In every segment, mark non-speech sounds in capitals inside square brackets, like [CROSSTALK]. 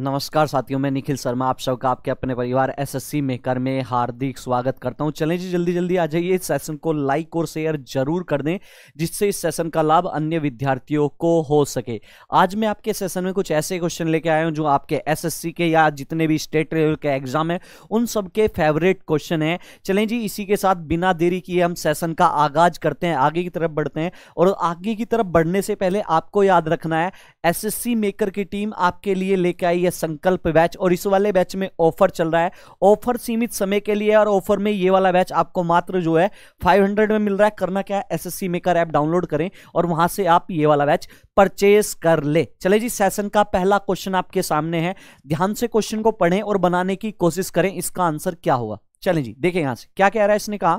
नमस्कार साथियों मैं निखिल शर्मा आप सबका आपके अपने परिवार एसएससी मेकर में हार्दिक स्वागत करता हूं चलें जी जल्दी जल्दी आ जाइए इस सेशन को लाइक और शेयर जरूर कर दें जिससे इस सेशन का लाभ अन्य विद्यार्थियों को हो सके आज मैं आपके सेशन में कुछ ऐसे क्वेश्चन लेके आया हूं जो आपके सी के या जितने भी स्टेट लेवल के एग्जाम है उन सबके फेवरेट क्वेश्चन है चलें जी इसी के साथ बिना देरी किए हम सेशन का आगाज करते हैं आगे की तरफ बढ़ते हैं और आगे की तरफ बढ़ने से पहले आपको याद रखना है एस मेकर की टीम आपके लिए लेके आई है है संकल्प बैच और इस वाले बैच में ऑफर चल रहा है ऑफर सीमित समय के लिए और ऑफर में ये वाला बैच आपको मात्र जो है 500 में मिल रहा है करना क्या है एस मेकर ऐप डाउनलोड करें और वहां से आप ये वाला बैच परचेज कर ले चले जी सेशन का पहला क्वेश्चन आपके सामने है ध्यान से क्वेश्चन को पढ़ें और बनाने की कोशिश करें इसका आंसर क्या होगा चले जी देखें यहां से क्या कह रहा है इसने कहा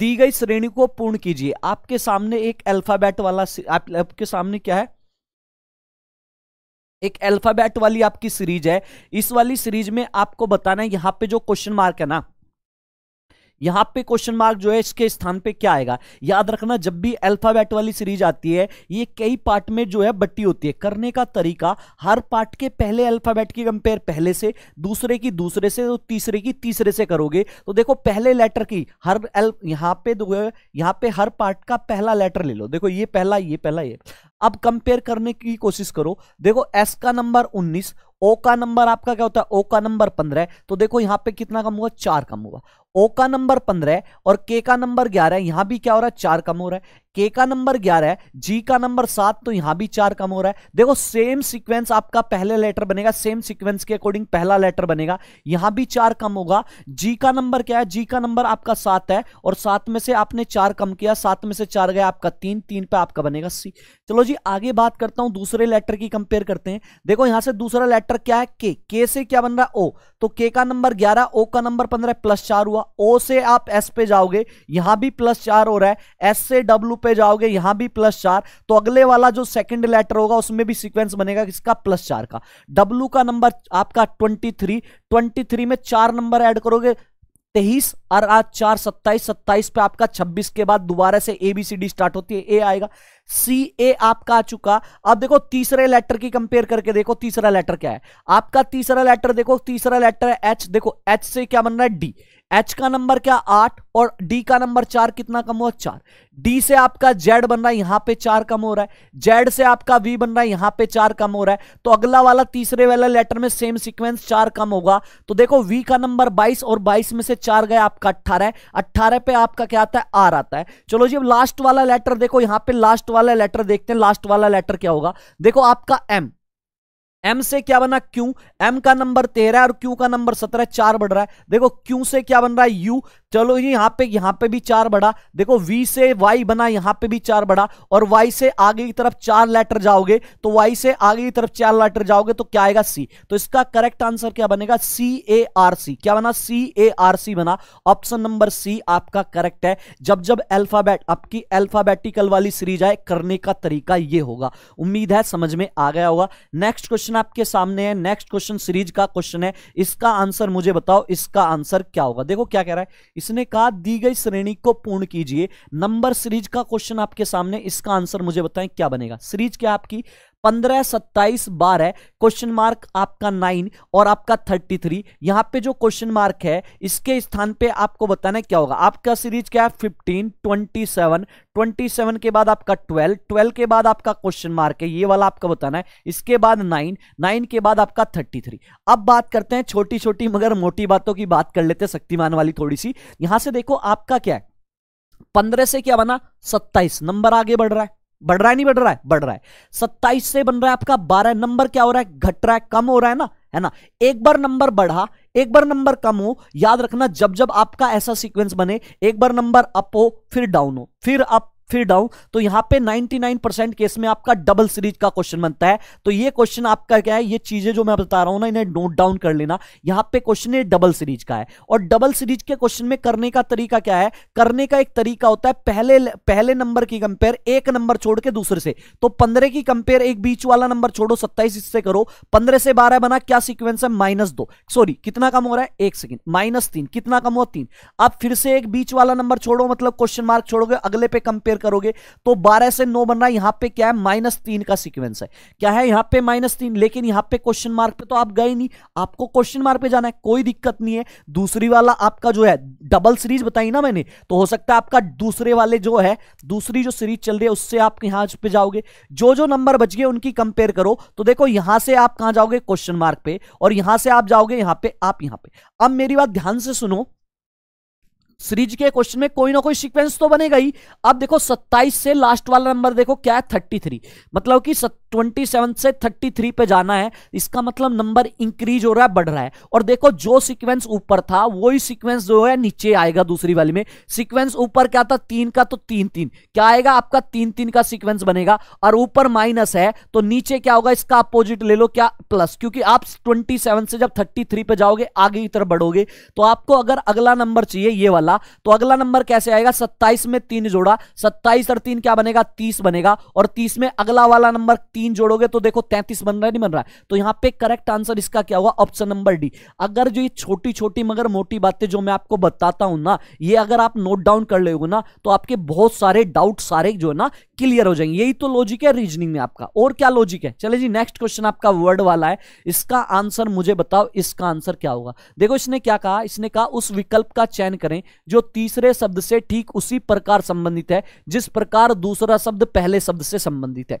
दी गई श्रेणी को पूर्ण कीजिए आपके सामने एक अल्फाबेट वाला आप, आपके सामने क्या है एक अल्फाबेट वाली आपकी सीरीज है इस वाली सीरीज में आपको बताना है यहाँ पे जो क्वेश्चन मार्क है ना यहां पे क्वेश्चन मार्क जो है इसके स्थान पे क्या आएगा याद रखना जब भी अल्फाबेट वाली सीरीज आती है ये कई पार्ट में जो है बट्टी होती है करने का तरीका हर पार्ट के पहले अल्फाबेट की कंपेयर पहले से दूसरे की दूसरे से तो तीसरे की तीसरे से करोगे तो देखो पहले लेटर की हर एल यहाँ पे यहाँ पे हर पार्ट का पहला लेटर ले लो देखो ये पहला ये पहला ये अब कंपेयर करने की कोशिश करो देखो एस का नंबर उन्नीस ओ का नंबर आपका क्या होता है ओ का नंबर पंद्रह तो देखो यहाँ पे कितना कम हुआ चार कम हुआ ओ का नंबर पंद्रह और के का नंबर ग्यारह यहां भी क्या हो रहा है चार कम हो रहा है के का नंबर ग्यारह है जी का नंबर सात तो यहां भी चार कम हो रहा है देखो सेम सीक्वेंस आपका पहले लेटर बनेगा सेम सीक्वेंस के अकॉर्डिंग पहला लेटर बनेगा यहां भी चार कम होगा जी का नंबर क्या है जी का नंबर आपका सात है और सात में से आपने चार कम किया सात में से चार गया आपका तीन तीन पे आपका बनेगा सी चलो जी आगे बात करता हूं दूसरे लेटर की कंपेयर करते हैं देखो यहां से दूसरा लेटर क्या है के के से क्या बन रहा है ओ तो के का नंबर ग्यारह ओ का नंबर पंद्रह प्लस चार हुआ हुआ ओ से आप एस पे जाओगे यहां भी प्लस चार हो रहा है एस से डब्ल्यू पे जाओगे यहां भी प्लस चार तो अगले वाला जो सेकंड लेटर होगा उसमें भी सीक्वेंस बनेगा किसका प्लस चार का डब्ल्यू का नंबर आपका ट्वेंटी थ्री ट्वेंटी थ्री में चार नंबर ऐड करोगे तेईस और आज चार सत्ताईस सत्ताईस पे आपका छब्बीस के बाद दोबारा से एबीसीडी स्टार्ट होती है ए आएगा सी ए आपका आ चुका अब देखो तीसरे लेटर की कंपेयर करके देखो तीसरा लेटर क्या है आपका तीसरा लेटर देखो तीसरा लेटर एच देखो एच से क्या बन रहा है डी एच का नंबर क्या आठ और डी का नंबर चार कितना कम हुआ चार डी से आपका जेड बन रहा है यहां पे चार कम हो रहा है जेड से आपका वी बन रहा है यहां पे चार कम हो रहा है तो अगला वाला तीसरे वाला लेटर में सेम सीक्वेंस चार कम होगा तो देखो वी का नंबर बाईस और बाईस में से चार गए आपका अट्ठारह अट्ठारह पे आपका क्या आता है आर आता है चलो जी अब लास्ट वाला लेटर देखो यहां पे लास्ट वाला वाला लेटर देखते हैं लास्ट वाला लेटर क्या होगा देखो आपका एम एम से क्या बना क्यू एम का नंबर तेरह और क्यू का नंबर सत्रह चार बढ़ रहा है देखो क्यू से क्या बन रहा है यू चलो ये यहाँ पे यहाँ पे भी चार बढ़ा देखो वी से वाई बना यहाँ पे भी चार बढ़ा और वाई से आगे की तरफ चार लेटर जाओगे तो वाई से आगे की तरफ चार लेटर जाओगे तो क्या आएगा सी तो इसका करेक्ट आंसर क्या बनेगा सी ए आर सी क्या बना सी ए आर सी बना ऑप्शन नंबर सी आपका करेक्ट है जब जब एल्फाबेट आपकी एल्फाबेटिकल वाली सीरीज आए करने का तरीका ये होगा उम्मीद है समझ में आ गया होगा नेक्स्ट क्वेश्चन क्वेश्चन आपके सामने है नेक्स्ट क्वेश्चन सीरीज का क्वेश्चन है इसका आंसर मुझे बताओ इसका आंसर क्या होगा देखो क्या कह रहा है इसने कहा दी गई श्रेणी को पूर्ण कीजिए नंबर सीरीज का क्वेश्चन आपके सामने इसका आंसर मुझे बताएं क्या बनेगा सीरीज क्या आपकी पंद्रह सत्ताईस बारह क्वेश्चन मार्क आपका नाइन और आपका थर्टी थ्री यहां पर जो क्वेश्चन मार्क है इसके स्थान पे आपको बताना क्या होगा आपका सीरीज क्या है fifteen twenty seven twenty seven के बाद आपका ट्वेल्व ट्वेल्व के बाद आपका क्वेश्चन मार्क है ये वाला आपका बताना है इसके बाद नाइन नाइन के बाद आपका थर्टी थ्री अब बात करते हैं छोटी छोटी मगर मोटी बातों की बात कर लेते हैं शक्तिमान वाली थोड़ी सी यहां से देखो आपका क्या है पंद्रह से क्या बना सत्ताईस नंबर आगे बढ़ रहा है बढ़ रहा है नहीं बढ़ रहा है बढ़ रहा है सत्ताईस से बन रहा है आपका बारह नंबर क्या हो रहा है घट रहा है कम हो रहा है ना है ना एक बार नंबर बढ़ा एक बार नंबर कम हो याद रखना जब जब आपका ऐसा सीक्वेंस बने एक बार नंबर अप हो फिर डाउन हो फिर अप फिर डाउन तो यहां पे 99% केस में आपका डबल सीरीज का क्वेश्चन बनता है तो ये क्वेश्चन आपका क्या है ये चीजें जो मैं बता रहा हूं ना इन्हें नोट डाउन कर लेना यहां पे क्वेश्चन है डबल सीरीज का है और डबल सीरीज के क्वेश्चन में करने का तरीका क्या है करने का एक तरीका होता है पहले पहले नंबर की कंपेयर एक नंबर छोड़ के दूसरे से तो पंद्रह की कंपेयर एक बीच वाला नंबर छोड़ो सत्ताईस इससे करो पंद्रह से बारह बना क्या सिक्वेंस है माइनस सॉरी कितना कम हो रहा है एक सेकेंड माइनस कितना कम हो तीन अब फिर से एक बीच वाला नंबर छोड़ो मतलब क्वेश्चन मार्क छोड़ोगे अगले पे कंपेयर करोगे तो 12 से 9 बन रहा है यहां पे क्या है माइनस तीन का सीक्वेंस है क्या है यहां पे माइनस तीन लेकिन यहां पे क्वेश्चन मार्क पे तो आप गए नहीं आपको क्वेश्चन मार्क पे जाना है कोई दिक्कत नहीं है दूसरी वाला आपका जो है डबल सीरीज बताई ना मैंने तो हो सकता है आपका दूसरे वाले जो है दूसरी जो सीरीज चल रही है उससे आप यहां पर जाओगे जो जो नंबर बच गए उनकी कंपेयर करो तो देखो यहां से आप कहां जाओगे क्वेश्चन मार्क पे और यहां से आप जाओगे यहां पर आप यहां पर अब मेरी बात ध्यान से सुनो सीरीज के क्वेश्चन में कोई ना कोई सीक्वेंस तो बनेगा ही अब देखो 27 से लास्ट वाला नंबर देखो क्या है 33 मतलब कि 27 से 33 पे जाना है इसका मतलब नंबर इंक्रीज हो रहा है बढ़ रहा है और देखो जो सीक्वेंस ऊपर था वही सीक्वेंस जो है नीचे आएगा दूसरी वाली में सीक्वेंस ऊपर क्या था तीन का तो तीन तीन क्या आएगा आपका तीन तीन का सीक्वेंस बनेगा और ऊपर माइनस है तो नीचे क्या होगा इसका अपोजिट ले लो क्या प्लस क्योंकि आप ट्वेंटी से जब थर्टी पे जाओगे आगे की तरफ बढ़ोगे तो आपको अगर अगला नंबर चाहिए ये वाला वाला तो अगला नंबर कैसे आएगा सत्ताईस में तीन जोड़ा सत्ताईस और तीन क्या बनेगा तीस बनेगा और तीस में अगला वाला नंबर तीन जोड़ोगे तो देखो तैंतीस बन रहा है नहीं बन रहा है तो यहां पे करेक्ट आंसर इसका क्या हुआ ऑप्शन नंबर डी अगर जो ये छोटी छोटी मगर मोटी बातें जो मैं आपको बताता हूं ना ये अगर आप नोट डाउन कर ले ना तो आपके बहुत सारे डाउट सारे जो है ना क्लियर हो जाएंगे यही तो लॉजिक है रीजनिंग में आपका और क्या लॉजिक है चले जी नेक्स्ट क्वेश्चन आपका वर्ड वाला है इसका आंसर मुझे बताओ इसका आंसर क्या होगा देखो इसने क्या कहा इसने कहा उस विकल्प का चयन करें जो तीसरे शब्द से ठीक उसी प्रकार संबंधित है जिस प्रकार दूसरा शब्द पहले शब्द से संबंधित है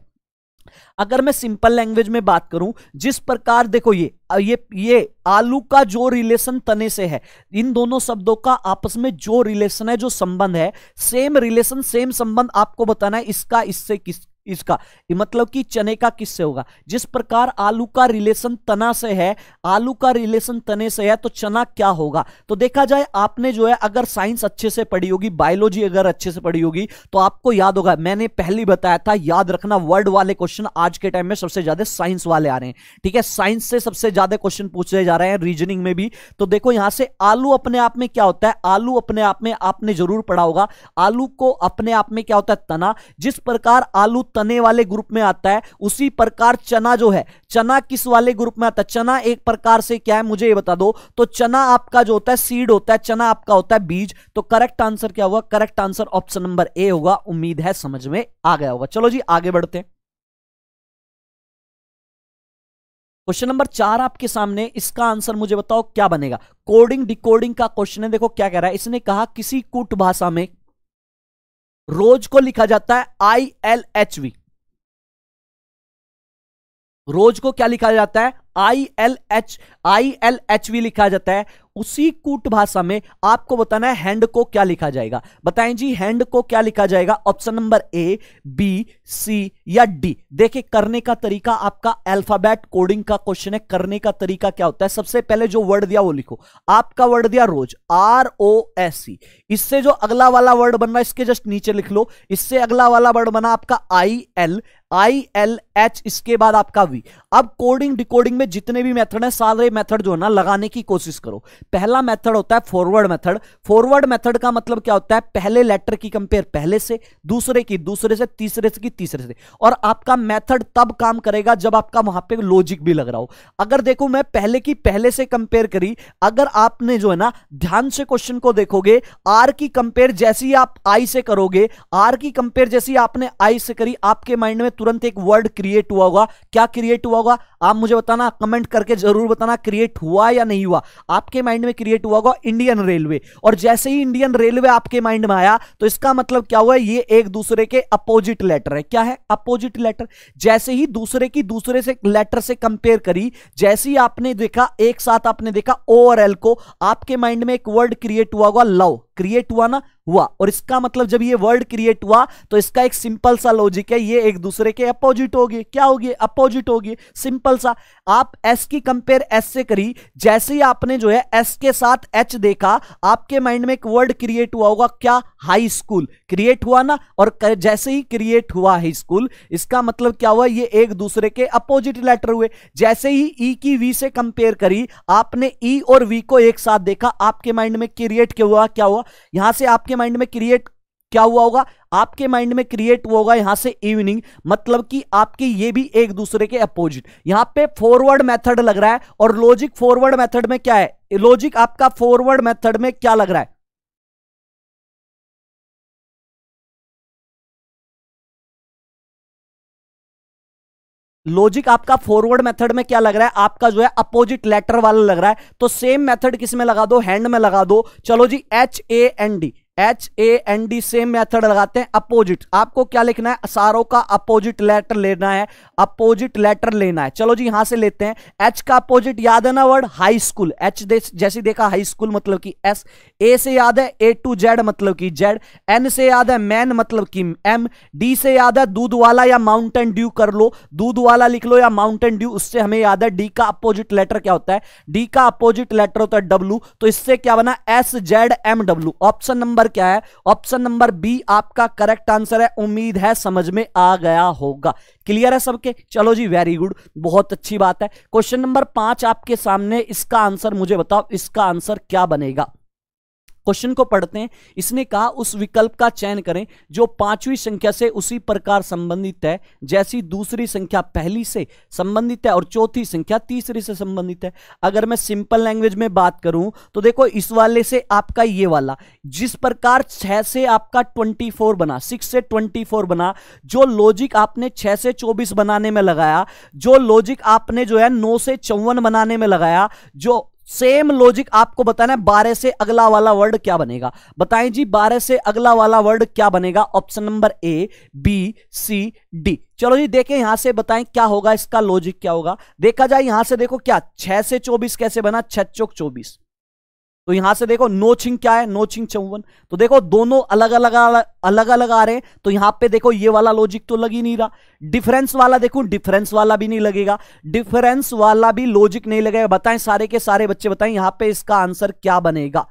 अगर मैं सिंपल लैंग्वेज में बात करूं जिस प्रकार देखो ये ये ये आलू का जो रिलेशन तने से है इन दोनों शब्दों का आपस में जो रिलेशन है जो संबंध है सेम रिलेशन सेम संबंध आपको बताना है इसका इससे किस इसका मतलब कि चने का किससे होगा जिस प्रकार आलू का रिलेशन तना से है आलू का रिलेशन तने से है तो चना क्या होगा तो देखा जाए आपने जो है अगर साइंस अच्छे से पढ़ी होगी बायोलॉजी अगर अच्छे से पढ़ी होगी तो आपको याद होगा मैंने पहले बताया था याद रखना वर्ड वाले क्वेश्चन आज के टाइम में सबसे ज्यादा साइंस वाले आ रहे हैं ठीक है साइंस से सबसे ज्यादा क्वेश्चन पूछे जा रहे हैं रीजनिंग में भी तो देखो यहां से आलू अपने आप में क्या होता है आलू अपने आप में आपने जरूर पढ़ा होगा आलू को अपने आप में क्या होता है तना जिस प्रकार आलू तने वाले ग्रुप में आता है उसी प्रकार चना जो है चना किस वाले ग्रुप में आता है चना एक प्रकार से क्या है मुझे ये बता दो तो चना आपका जो होता है सीड होता है चना आपका होता है बीज तो करेक्ट आंसर क्या होगा correct answer option number A होगा उम्मीद है समझ में आ गया होगा चलो जी आगे बढ़ते हैं क्वेश्चन नंबर चार आपके सामने इसका आंसर मुझे बताओ क्या बनेगा कोडिंग डिकोडिंग का क्वेश्चन है देखो क्या कह रहा है इसने कहा किसी कुट भाषा में रोज को लिखा जाता है I L H V rose को क्या लिखा जाता है I L H I L H V लिखा जाता है उसी कूट भाषा में आपको बताना है हैंड को क्या लिखा जाएगा बताएं जी हैंड को क्या लिखा जाएगा option number A B C या डी देखिए करने का तरीका आपका अल्फाबेट कोडिंग का क्वेश्चन है करने का तरीका क्या होता है सबसे पहले जो वर्ड दिया वो लिखो आपका वर्ड दिया रोज आर ओ एस सी इससे जो अगला वाला वर्ड बन रहा है इसके जस्ट नीचे लिख लो इससे अगला वाला वर्ड बना आपका I L I L H इसके बाद आपका वी अब कोडिंग डिकोडिंग में जितने भी मेथड है सारे मेथड जो है ना लगाने की कोशिश करो पहला मेथड होता है फॉरवर्ड मेथड फॉरवर्ड मेथड का मतलब क्या होता है पहले लेटर की कंपेयर पहले से दूसरे की दूसरे से तीसरे से की तीसरे से और आपका मेथड तब काम करेगा जब आपका वहां पे लॉजिक भी लग रहा हो अगर देखो मैं पहले की पहले से कंपेयर करी अगर आपने जो है ना ध्यान से क्वेश्चन को देखोगे आर की कंपेयर जैसी आप आई से करोगे आर की कंपेयर जैसी आपने आई से करी आपके माइंड में तुरंत एक वर्ड क्रिएट हुआ होगा क्या क्रिएट हुआ होगा आप मुझे बताना कमेंट करके जरूर बताना क्रिएट हुआ या नहीं हुआ आपके माइंड में क्रिएट हुआ होगा इंडियन रेलवे और जैसे ही इंडियन रेलवे आपके माइंड में आया तो इसका मतलब क्या हुआ ये एक दूसरे के अपोजिट लेटर है क्या है अपोजिट लेटर जैसे ही दूसरे की दूसरे से लेटर से कंपेयर करी जैसे ही आपने देखा एक साथ आपने देखा ओ और एल को आपके माइंड में एक वर्ड क्रिएट हुआ होगा लव क्रिएट हुआ ना हुआ और इसका मतलब जब ये वर्ड क्रिएट हुआ तो इसका एक सिंपल सा लॉजिक है ये एक दूसरे के अपोजिट हो गए क्या होगी अपोजिट होगी सिंपल सा आप एस की कंपेयर एस से करी जैसे ही आपने जो है एस के साथ एच देखा आपके माइंड में एक वर्ड क्रिएट हुआ होगा क्या हाई स्कूल क्रिएट हुआ ना और कर, जैसे ही क्रिएट हुआ हाई स्कूल इसका मतलब क्या हुआ ये एक दूसरे के अपोजिट लेटर हुए जैसे ही ई e की वी से कंपेयर करी आपने ई e और वी को एक साथ देखा आपके माइंड में क्रिएट क्या हुआ क्या हुआ यहां से आपके माइंड में क्रिएट क्या हुआ होगा आपके माइंड में क्रिएट हुआ होगा यहां से इवनिंग मतलब कि आपके ये भी एक दूसरे के अपोजिट यहां पे फॉरवर्ड मेथड लग रहा है और लॉजिक फॉरवर्ड मेथड में क्या है लॉजिक आपका फॉरवर्ड मेथड में क्या लग रहा है लॉजिक आपका फॉरवर्ड मेथड में क्या लग रहा है आपका जो है अपोजिट लेटर वाला लग रहा है तो सेम मेथड किस में लगा दो हैंड में लगा दो चलो जी H A N D H A N D same method लगाते हैं अपोजिट आपको क्या लिखना है सारों का अपोजिट लेटर लेना है अपोजिट लेटर लेना है चलो जी यहां से लेते हैं एच का अपोजिट याद है ना वर्ड हाई स्कूल एच जैसे देखा हाई स्कूल मतलब कि एस ए से याद है ए टू जेड मतलब कि जेड एन से याद है मैन मतलब कि एम डी से याद है दूध वाला या माउंटेन ड्यू कर लो दूध वाला लिख लो या माउंटेन ड्यू उससे हमें याद है डी का अपोजिट लेटर क्या होता है डी का अपोजिट लेटर होता है डब्ल्यू तो इससे क्या बना S Z M W option number number क्या है ऑप्शन नंबर बी आपका करेक्ट आंसर है उम्मीद है समझ में आ गया होगा क्लियर है सबके चलो जी वेरी गुड बहुत अच्छी बात है क्वेश्चन नंबर पांच आपके सामने इसका आंसर मुझे बताओ इसका आंसर क्या बनेगा क्वेश्चन को पढ़ते हैं इसने कहा उस विकल्प का चयन करें जो पांचवी संख्या से उसी प्रकार संबंधित है जैसी दूसरी संख्या पहली से संबंधित है और चौथी संख्या तीसरी से संबंधित है अगर मैं सिंपल लैंग्वेज में बात करूं तो देखो इस वाले से आपका ये वाला जिस प्रकार छह से आपका ट्वेंटी बना सिक्स से ट्वेंटी बना जो लॉजिक आपने छह से चौबीस बनाने में लगाया जो लॉजिक आपने जो है नौ से चौवन बनाने में लगाया जो सेम लॉजिक आपको बताना है बारह से अगला वाला वर्ड क्या बनेगा बताएं जी बारह से अगला वाला वर्ड क्या बनेगा option number A B C D चलो जी देखें यहां से बताएं क्या होगा इसका लॉजिक क्या होगा देखा जाए यहां से देखो क्या छह से चौबीस कैसे बना छोक चौक चौबीस तो यहां से देखो नोचिंग क्या है नोचिंग चौवन तो देखो दोनों अलग अलग अलग अलग आ रहे हैं तो यहां पे देखो ये वाला लॉजिक तो लग ही नहीं रहा डिफरेंस वाला देखो डिफरेंस वाला भी नहीं लगेगा डिफरेंस वाला भी लॉजिक नहीं लगेगा बताएं सारे के सारे बच्चे बताएं यहां पे इसका आंसर क्या बनेगा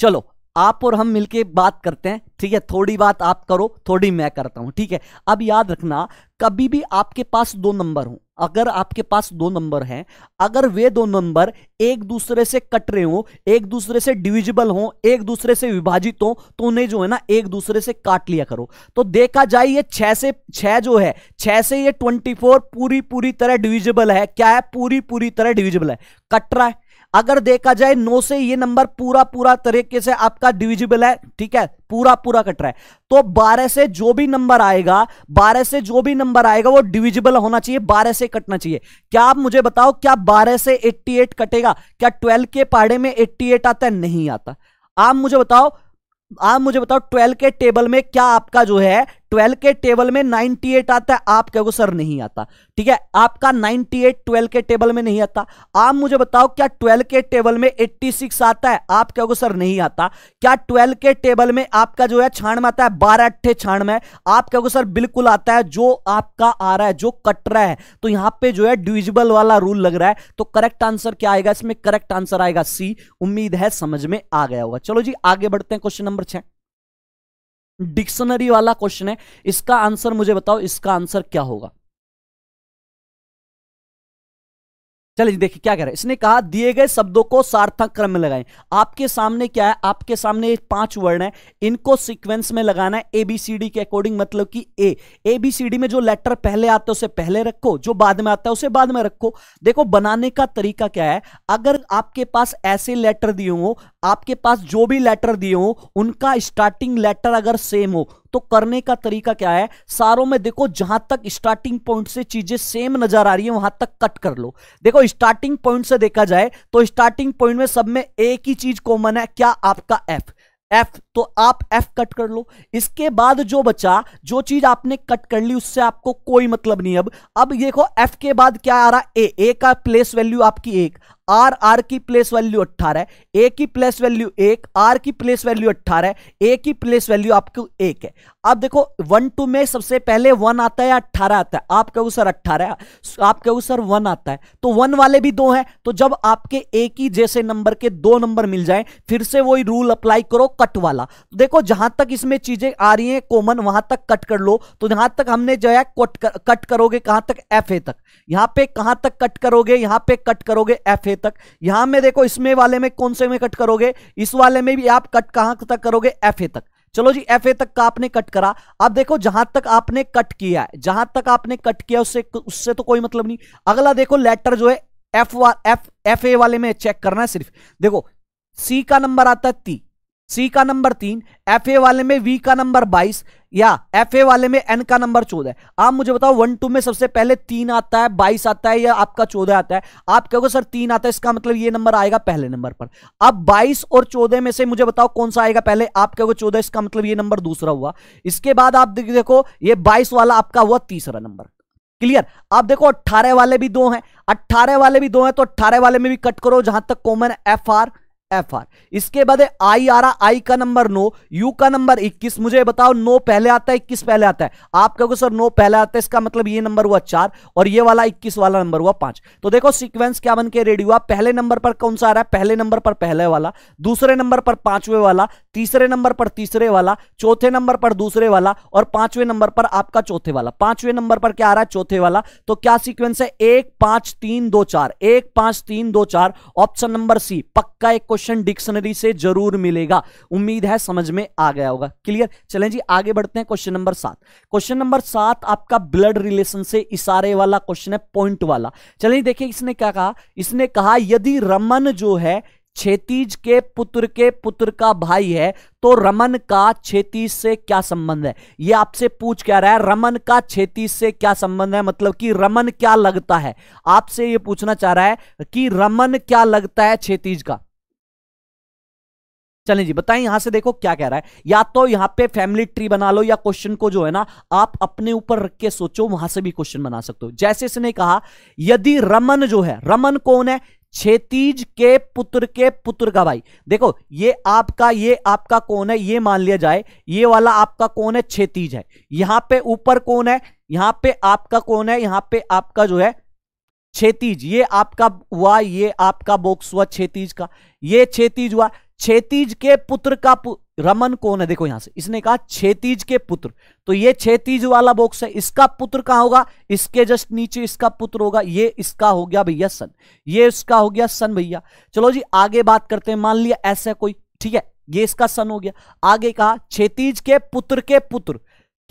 चलो आप और हम मिलके बात करते हैं ठीक है थोड़ी बात आप करो थोड़ी मैं करता हूं ठीक है अब याद रखना कभी भी आपके पास दो नंबर हो अगर आपके पास दो नंबर हैं अगर वे दो नंबर एक दूसरे से कट रहे हो एक दूसरे से डिविजिबल हो एक दूसरे से विभाजित हो तो उन्हें जो है ना एक दूसरे से काट लिया करो तो देखा जाए ये छह से छह जो है छह से ये ट्वेंटी फोर पूरी पूरी तरह डिविजिबल है क्या है पूरी पूरी तरह डिविजिबल है कट रहा है अगर देखा जाए नौ से ये नंबर पूरा पूरा तरीके से आपका डिविजिबल है ठीक है पूरा पूरा कट रहा है तो बारह से जो भी नंबर आएगा बारह से जो भी नंबर आएगा वो डिविजिबल होना चाहिए बारह से कटना चाहिए क्या आप मुझे बताओ क्या बारह से एट्टी एट कटेगा क्या ट्वेल्व के पहाड़े में एट्टी एट आता है नहीं आता आप मुझे बताओ आप मुझे बताओ ट्वेल्व के टेबल में क्या आपका जो है ट्वेल्व के टेबल में नाइनटी एट आता है आप कहोगे सर नहीं आता ठीक है आपका नाइनटी एट ट्वेल्व के टेबल में नहीं आता आप मुझे बताओ क्या ट्वेल्व के टेबल में एट्टी सिक्स आता है आप कहोगे सर नहीं आता क्या ट्वेल्व के टेबल में आपका जो है छाण में आता है बारह अट्ठे छाण में आप कहोगे सर बिल्कुल आता है जो आपका आ रहा है जो कट रहा है तो यहां पे जो है डिविजिबल वाला रूल लग रहा है तो करेक्ट आंसर क्या आएगा इसमें करेक्ट आंसर आएगा सी उम्मीद है समझ में आ गया होगा चलो जी आगे बढ़ते हैं क्वेश्चन नंबर छह डिक्शनरी वाला क्वेश्चन है इसका आंसर मुझे बताओ इसका आंसर क्या होगा चलिए देखिए क्या कह रहा है इसने कहा दिए गए शब्दों को सार्थक क्रम में लगाएं आपके सामने क्या है आपके सामने पांच वर्ड है इनको सीक्वेंस में लगाना है एबीसीडी के अकॉर्डिंग मतलब कि ए एबीसीडी में जो लेटर पहले आता है उसे पहले रखो जो बाद में आता है उसे बाद में रखो देखो बनाने का तरीका क्या है अगर आपके पास ऐसे लेटर दिए हो आपके पास जो भी लेटर दिए हो उनका स्टार्टिंग लेटर अगर सेम हो तो करने का तरीका क्या है सारों में देखो जहां तक स्टार्टिंग पॉइंट से चीजें सेम नजर आ रही है वहां तक कट कर लो देखो स्टार्टिंग पॉइंट से देखा जाए तो स्टार्टिंग पॉइंट में सब में एक ही चीज कॉमन है क्या आपका एफ एफ तो आप एफ कट कर लो इसके बाद जो बचा जो चीज आपने कट कर ली उससे आपको कोई मतलब नहीं अब अब देखो एफ के बाद क्या आ रहा ए ए का प्लेस वैल्यू आपकी एक आर आर की प्लेस वैल्यू अट्ठारह ए की प्लेस वैल्यू एक आर की प्लेस वैल्यू अट्ठारह ए की प्लेस वैल्यू आपको एक है अब देखो वन टू में सबसे पहले वन आता है या अट्ठारह आता है आप कहो सर अट्ठारह आप कहो सर वन आता है तो वन वाले भी दो हैं तो जब आपके एक ही जैसे नंबर के दो नंबर मिल जाए फिर से वही रूल अप्लाई करो कट वाला देखो जहां तक इसमें चीजें आ रही हैं कॉमन वहां तक कट कर लो तो जहां तक हमने जो है कट कर, कट करोगे कहां तक एफ ए तक यहां पर कहां तक कट करोगे यहां पर कट करोगे एफ ए तक यहां में देखो इसमें वाले में कौन से में कट करोगे इस वाले में भी आप कट कहां तक करोगे एफ ए तक चलो जी एफ ए तक का आपने कट करा अब देखो जहां तक आपने कट किया है जहां तक आपने कट किया उससे उससे तो कोई मतलब नहीं अगला देखो लेटर जो है एफ वा, एफ एफ ए वाले में चेक करना है सिर्फ देखो सी का नंबर आता है ती सी का नंबर तीन एफ ए वाले में वी का नंबर बाईस या एफ ए वाले में एन का नंबर चौदह आप मुझे बताओ वन टू में सबसे पहले तीन आता है बाईस आता है या आपका चौदह आता है आप कहोगे सर तीन आता है इसका मतलब ये नंबर आएगा पहले नंबर पर अब बाईस और चौदह में से मुझे बताओ कौन सा आएगा पहले आप कहोगे चौदह इसका मतलब ये नंबर दूसरा हुआ इसके बाद आप देखो ये बाईस वाला आपका हुआ तीसरा नंबर क्लियर आप देखो अट्ठारह वाले भी दो हैं अट्ठारह वाले भी दो हैं तो अट्ठारह वाले में भी कट करो जहां तक common F R F R इसके बाद आई आ रहा आई का नंबर नो यू का नंबर इक्कीस मुझे बताओ नो पहले आता है इक्कीस पहले आता है आप कहोगे सर नो पहले आता है इसका मतलब ये नंबर हुआ चार और ये वाला इक्कीस वाला नंबर हुआ पांच तो देखो सीक्वेंस क्या बन के रेडी हुआ पहले नंबर पर कौन सा आ रहा है पहले नंबर पर पहले वाला दूसरे नंबर पर पांचवे वाला तीसरे नंबर पर तीसरे वाला चौथे नंबर पर दूसरे वाला और पांचवे नंबर पर आपका चौथे वाला पांचवे नंबर पर क्या आ रहा है चौथे वाला तो क्या सीक्वेंस है एक पांच तीन दो चार एक पांच तीन दो चार ऑप्शन नंबर सी पक्का एक क्वेश्चन डिक्शनरी से जरूर मिलेगा उम्मीद है समझ में आ गया होगा क्लियर चलें जी आगे बढ़ते हैं क्वेश्चन नंबर सात क्वेश्चन नंबर सात आपका ब्लड रिलेशन से इशारे वाला क्वेश्चन है पॉइंट वाला चलिए देखिए इसने क्या कहा इसने कहा यदि रमन जो है क्षेतीज के पुत्र के पुत्र का भाई है तो रमन का क्षेतीज से क्या संबंध है ये आपसे पूछ क्या रहा है रमन का क्षेतीज से क्या संबंध है मतलब कि रमन क्या लगता है आपसे ये पूछना चाह रहा है कि रमन क्या लगता है क्षेतीज का चलें जी बताएं यहां से देखो क्या कह रहा है या तो यहां पे फैमिली ट्री बना लो या क्वेश्चन को जो है ना आप अपने ऊपर रख के सोचो वहां से भी क्वेश्चन बना सकते हो जैसे इसने कहा यदि रमन जो है रमन कौन है छेतीज के पुत्र के पुत्र का भाई देखो ये आपका ये आपका कौन है ये मान लिया जाए ये वाला आपका कौन है छेतीज है यहां पे ऊपर कौन है यहां पे आपका कौन है यहां पे आपका जो है छेतीज ये आपका हुआ ये आपका बॉक्स हुआ छेतीज का ये छेतीज हुआ छेतीज के पुत्र का पु... रमन कौन है देखो यहां से इसने कहा छेतीज के पुत्र तो ये छेतीज वाला बॉक्स है इसका पुत्र कहां होगा इसके जस्ट नीचे इसका पुत्र होगा ये इसका हो गया भैया सन ये इसका हो गया सन भैया चलो जी आगे बात करते हैं मान लिया ऐसा कोई ठीक है ये इसका सन हो गया आगे कहा छेतीज के पुत्र के पुत्र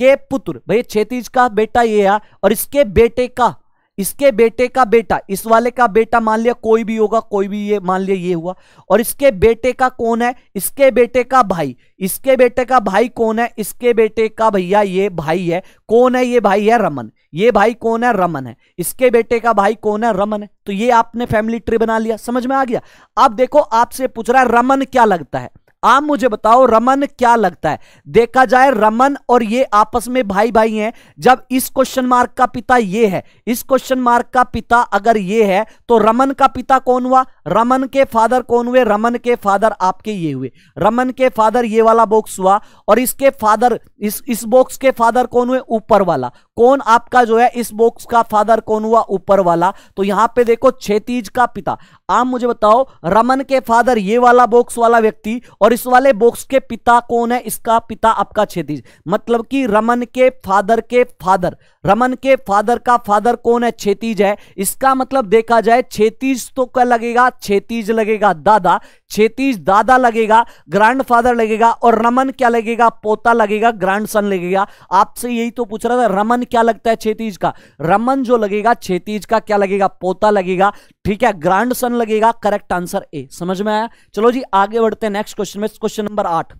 के पुत्र भैया छेतीज का बेटा ये है और इसके बेटे का इसके बेटे का बेटा इस वाले का बेटा मान लिया कोई भी होगा कोई भी ये मान लिया ये हुआ और इसके बेटे का कौन है इसके बेटे का भाई इसके बेटे का भाई कौन है इसके बेटे का भैया ये भाई है कौन है ये भाई है रमन ये भाई कौन है रमन है इसके बेटे का भाई कौन है रमन है तो ये आपने फैमिली ट्री बना लिया समझ में आ गया अब देखो आपसे पूछ रहा है रमन क्या लगता है आप मुझे बताओ रमन क्या लगता है देखा जाए रमन और ये आपस में भाई भाई हैं जब इस क्वेश्चन मार्क का पिता ये है इस क्वेश्चन मार्क का पिता अगर ये है तो रमन का पिता कौन हुआ रमन के फादर कौन हुए रमन के फादर आपके ये हुए रमन के फादर ये वाला बॉक्स हुआ और इसके फादर इस इस बॉक्स के फादर कौन हुए ऊपर वाला कौन आपका जो है इस बॉक्स का फादर कौन हुआ ऊपर वाला तो यहां पे देखो क्षेतीज का पिता आप मुझे बताओ रमन के फादर ये वाला बॉक्स वाला व्यक्ति और इस वाले बॉक्स के पिता कौन है इसका पिता आपका क्षेतीज मतलब कि रमन के फादर के फादर रमन के फादर का फादर कौन है क्षेतीज है इसका मतलब देखा जाए क्षेतीज तो क्या लगेगा क्षेतीज लगेगा दादा क्षेतीज दादा लगेगा ग्रैंडफादर लगेगा और रमन क्या लगेगा पोता लगेगा ग्रैंडसन लगेगा आपसे यही तो पूछ रहा था रमन क्या लगता है छेतीज का रमन जो लगेगा छेतीज का क्या लगेगा पोता लगेगा ठीक है ग्रांड सन लगेगा करेक्ट आंसर ए समझ में आया चलो जी आगे बढ़ते हैं नेक्स्ट क्वेश्चन में क्वेश्चन नंबर आठ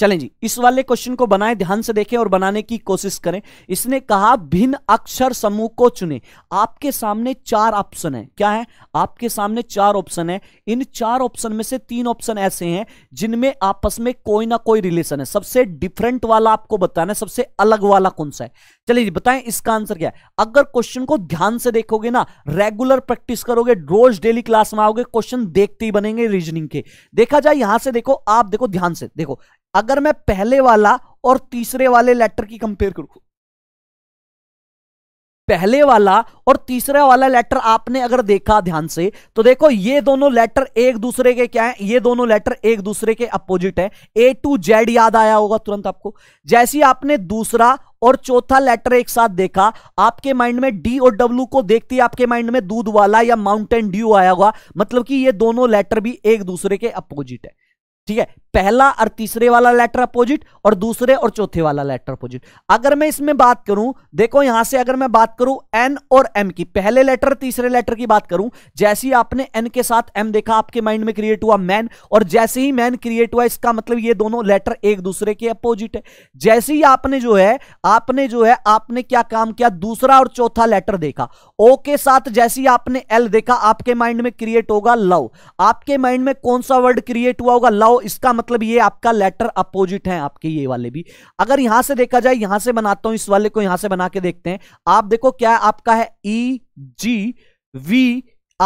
चलें जी इस वाले क्वेश्चन को बनाए ध्यान से देखें और बनाने की कोशिश करें इसने कहा भिन्न अक्षर समूह को चुने आपके सामने चार ऑप्शन है क्या है आपके सामने चार ऑप्शन है इन चार ऑप्शन में से तीन ऑप्शन ऐसे हैं जिनमें आपस में कोई ना कोई रिलेशन है सबसे डिफरेंट वाला आपको बताना है सबसे अलग वाला कौन सा है चलिए जी बताएं इसका आंसर क्या है अगर क्वेश्चन को ध्यान से देखोगे ना रेगुलर प्रैक्टिस करोगे रोज डेली क्लास में आओगे क्वेश्चन देखते ही बनेंगे रीजनिंग के देखा जाए यहां से देखो आप देखो ध्यान से देखो अगर मैं पहले वाला और तीसरे वाले लेटर की कंपेयर करूं पहले वाला और तीसरा वाला लेटर आपने अगर देखा ध्यान से तो देखो ये दोनों लेटर एक दूसरे के क्या है ये दोनों लेटर एक दूसरे के अपोजिट है ए टू जेड याद आया होगा तुरंत आपको जैसी आपने दूसरा और चौथा लेटर एक साथ देखा आपके माइंड में डी और डब्ल्यू को देखती आपके माइंड में दूध वाला या माउंटेन ड्यू आया होगा मतलब कि ये दोनों लेटर भी एक दूसरे के अपोजिट है ठीक है पहला और तीसरे वाला लेटर अपोजिट और दूसरे और चौथे वाला लेटर अपोजिट अगर मैं इसमें बात करूं देखो यहां से अगर मैं बात करूं एन और एम की पहले लेटर तीसरे लेटर की बात करूं जैसे ही आपने एन के साथ एम देखा आपके माइंड में क्रिएट हुआ मैन और जैसे ही मैन क्रिएट हुआ इसका मतलब ये दोनों लेटर एक दूसरे के अपोजिट है जैसे ही आपने जो है आपने जो है आपने क्या काम किया दूसरा और चौथा लेटर देखा ओ के साथ जैसे ही आपने एल देखा आपके माइंड में क्रिएट होगा लव आपके माइंड में कौन सा वर्ड क्रिएट हुआ होगा लव इसका मतलब मतलब ये आपका लेटर अपोजिट है आपके ये वाले भी अगर यहां से देखा जाए यहां से बनाता हूं इस वाले को यहां से बना के देखते हैं आप देखो क्या आपका है ई जी वी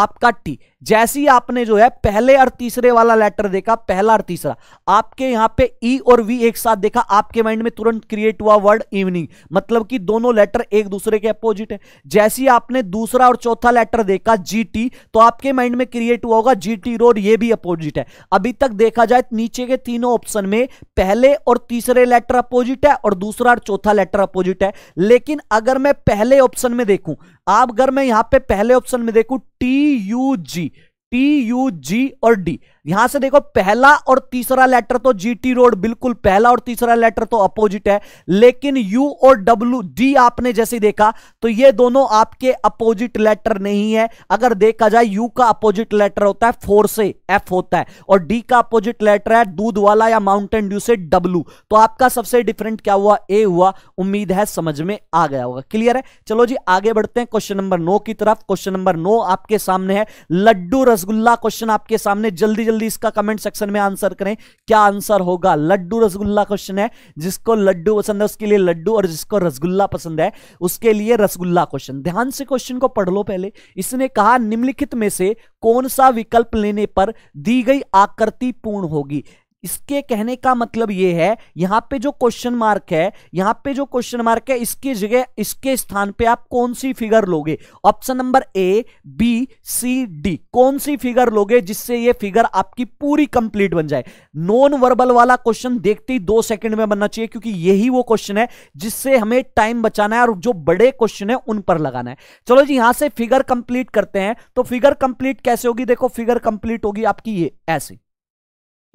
आपका टी जैसी आपने जो है पहले और तीसरे वाला लेटर देखा पहला और तीसरा आपके यहां पे ई e और वी एक साथ देखा आपके माइंड में तुरंत क्रिएट हुआ वर्ड इवनिंग मतलब कि दोनों लेटर एक दूसरे के अपोजिट है जैसी आपने दूसरा और चौथा लेटर देखा जी टी तो आपके माइंड में क्रिएट हुआ होगा जी टी रोड ये भी अपोजिट है अभी तक देखा जाए तो नीचे के तीनों ऑप्शन में पहले और तीसरे लेटर अपोजिट है और दूसरा और चौथा लेटर अपोजिट है लेकिन अगर मैं पहले ऑप्शन में देखूं आप अगर मैं यहां पे पहले ऑप्शन में देखूं T U G T U G और डी यहां से देखो पहला और तीसरा लेटर तो जी टी रोड बिल्कुल पहला और तीसरा लेटर तो अपोजिट है लेकिन यू और डब्ल्यू डी आपने जैसे देखा तो ये दोनों आपके अपोजिट लेटर नहीं है अगर देखा जाए यू का अपोजिट लेटर होता है फोर से एफ होता है और डी का अपोजिट लेटर है दूध वाला या माउंटेन ड्यू से डब्ल्यू तो आपका सबसे डिफरेंट क्या हुआ ए हुआ उम्मीद है समझ में आ गया होगा क्लियर है चलो जी आगे बढ़ते हैं क्वेश्चन नंबर नौ की तरफ क्वेश्चन नंबर नौ आपके सामने है लड्डू रस रसगुल्ला क्वेश्चन आपके सामने जल्दी जल्दी इसका कमेंट सेक्शन में आंसर करें क्या आंसर होगा लड्डू रसगुल्ला क्वेश्चन है जिसको लड्डू पसंद है उसके लिए लड्डू और जिसको रसगुल्ला पसंद है उसके लिए रसगुल्ला क्वेश्चन ध्यान से क्वेश्चन को पढ़ लो पहले इसने कहा निम्नलिखित में से कौन सा विकल्प लेने पर दी गई आकृति पूर्ण होगी इसके कहने का मतलब यह है यहां पे जो क्वेश्चन मार्क है यहां पे जो क्वेश्चन मार्क है इसकी जगह इसके स्थान पे आप कौन सी फिगर लोगे option number A B C D कौन सी फिगर लोगे जिससे ये फिगर आपकी पूरी कंप्लीट बन जाए नॉन वर्बल वाला क्वेश्चन देखते ही दो सेकंड में बनना चाहिए क्योंकि यही वो क्वेश्चन है जिससे हमें टाइम बचाना है और जो बड़े क्वेश्चन है उन पर लगाना है चलो जी यहां से फिगर कंप्लीट करते हैं तो फिगर कंप्लीट कैसे होगी देखो फिगर कंप्लीट होगी आपकी ये ऐसी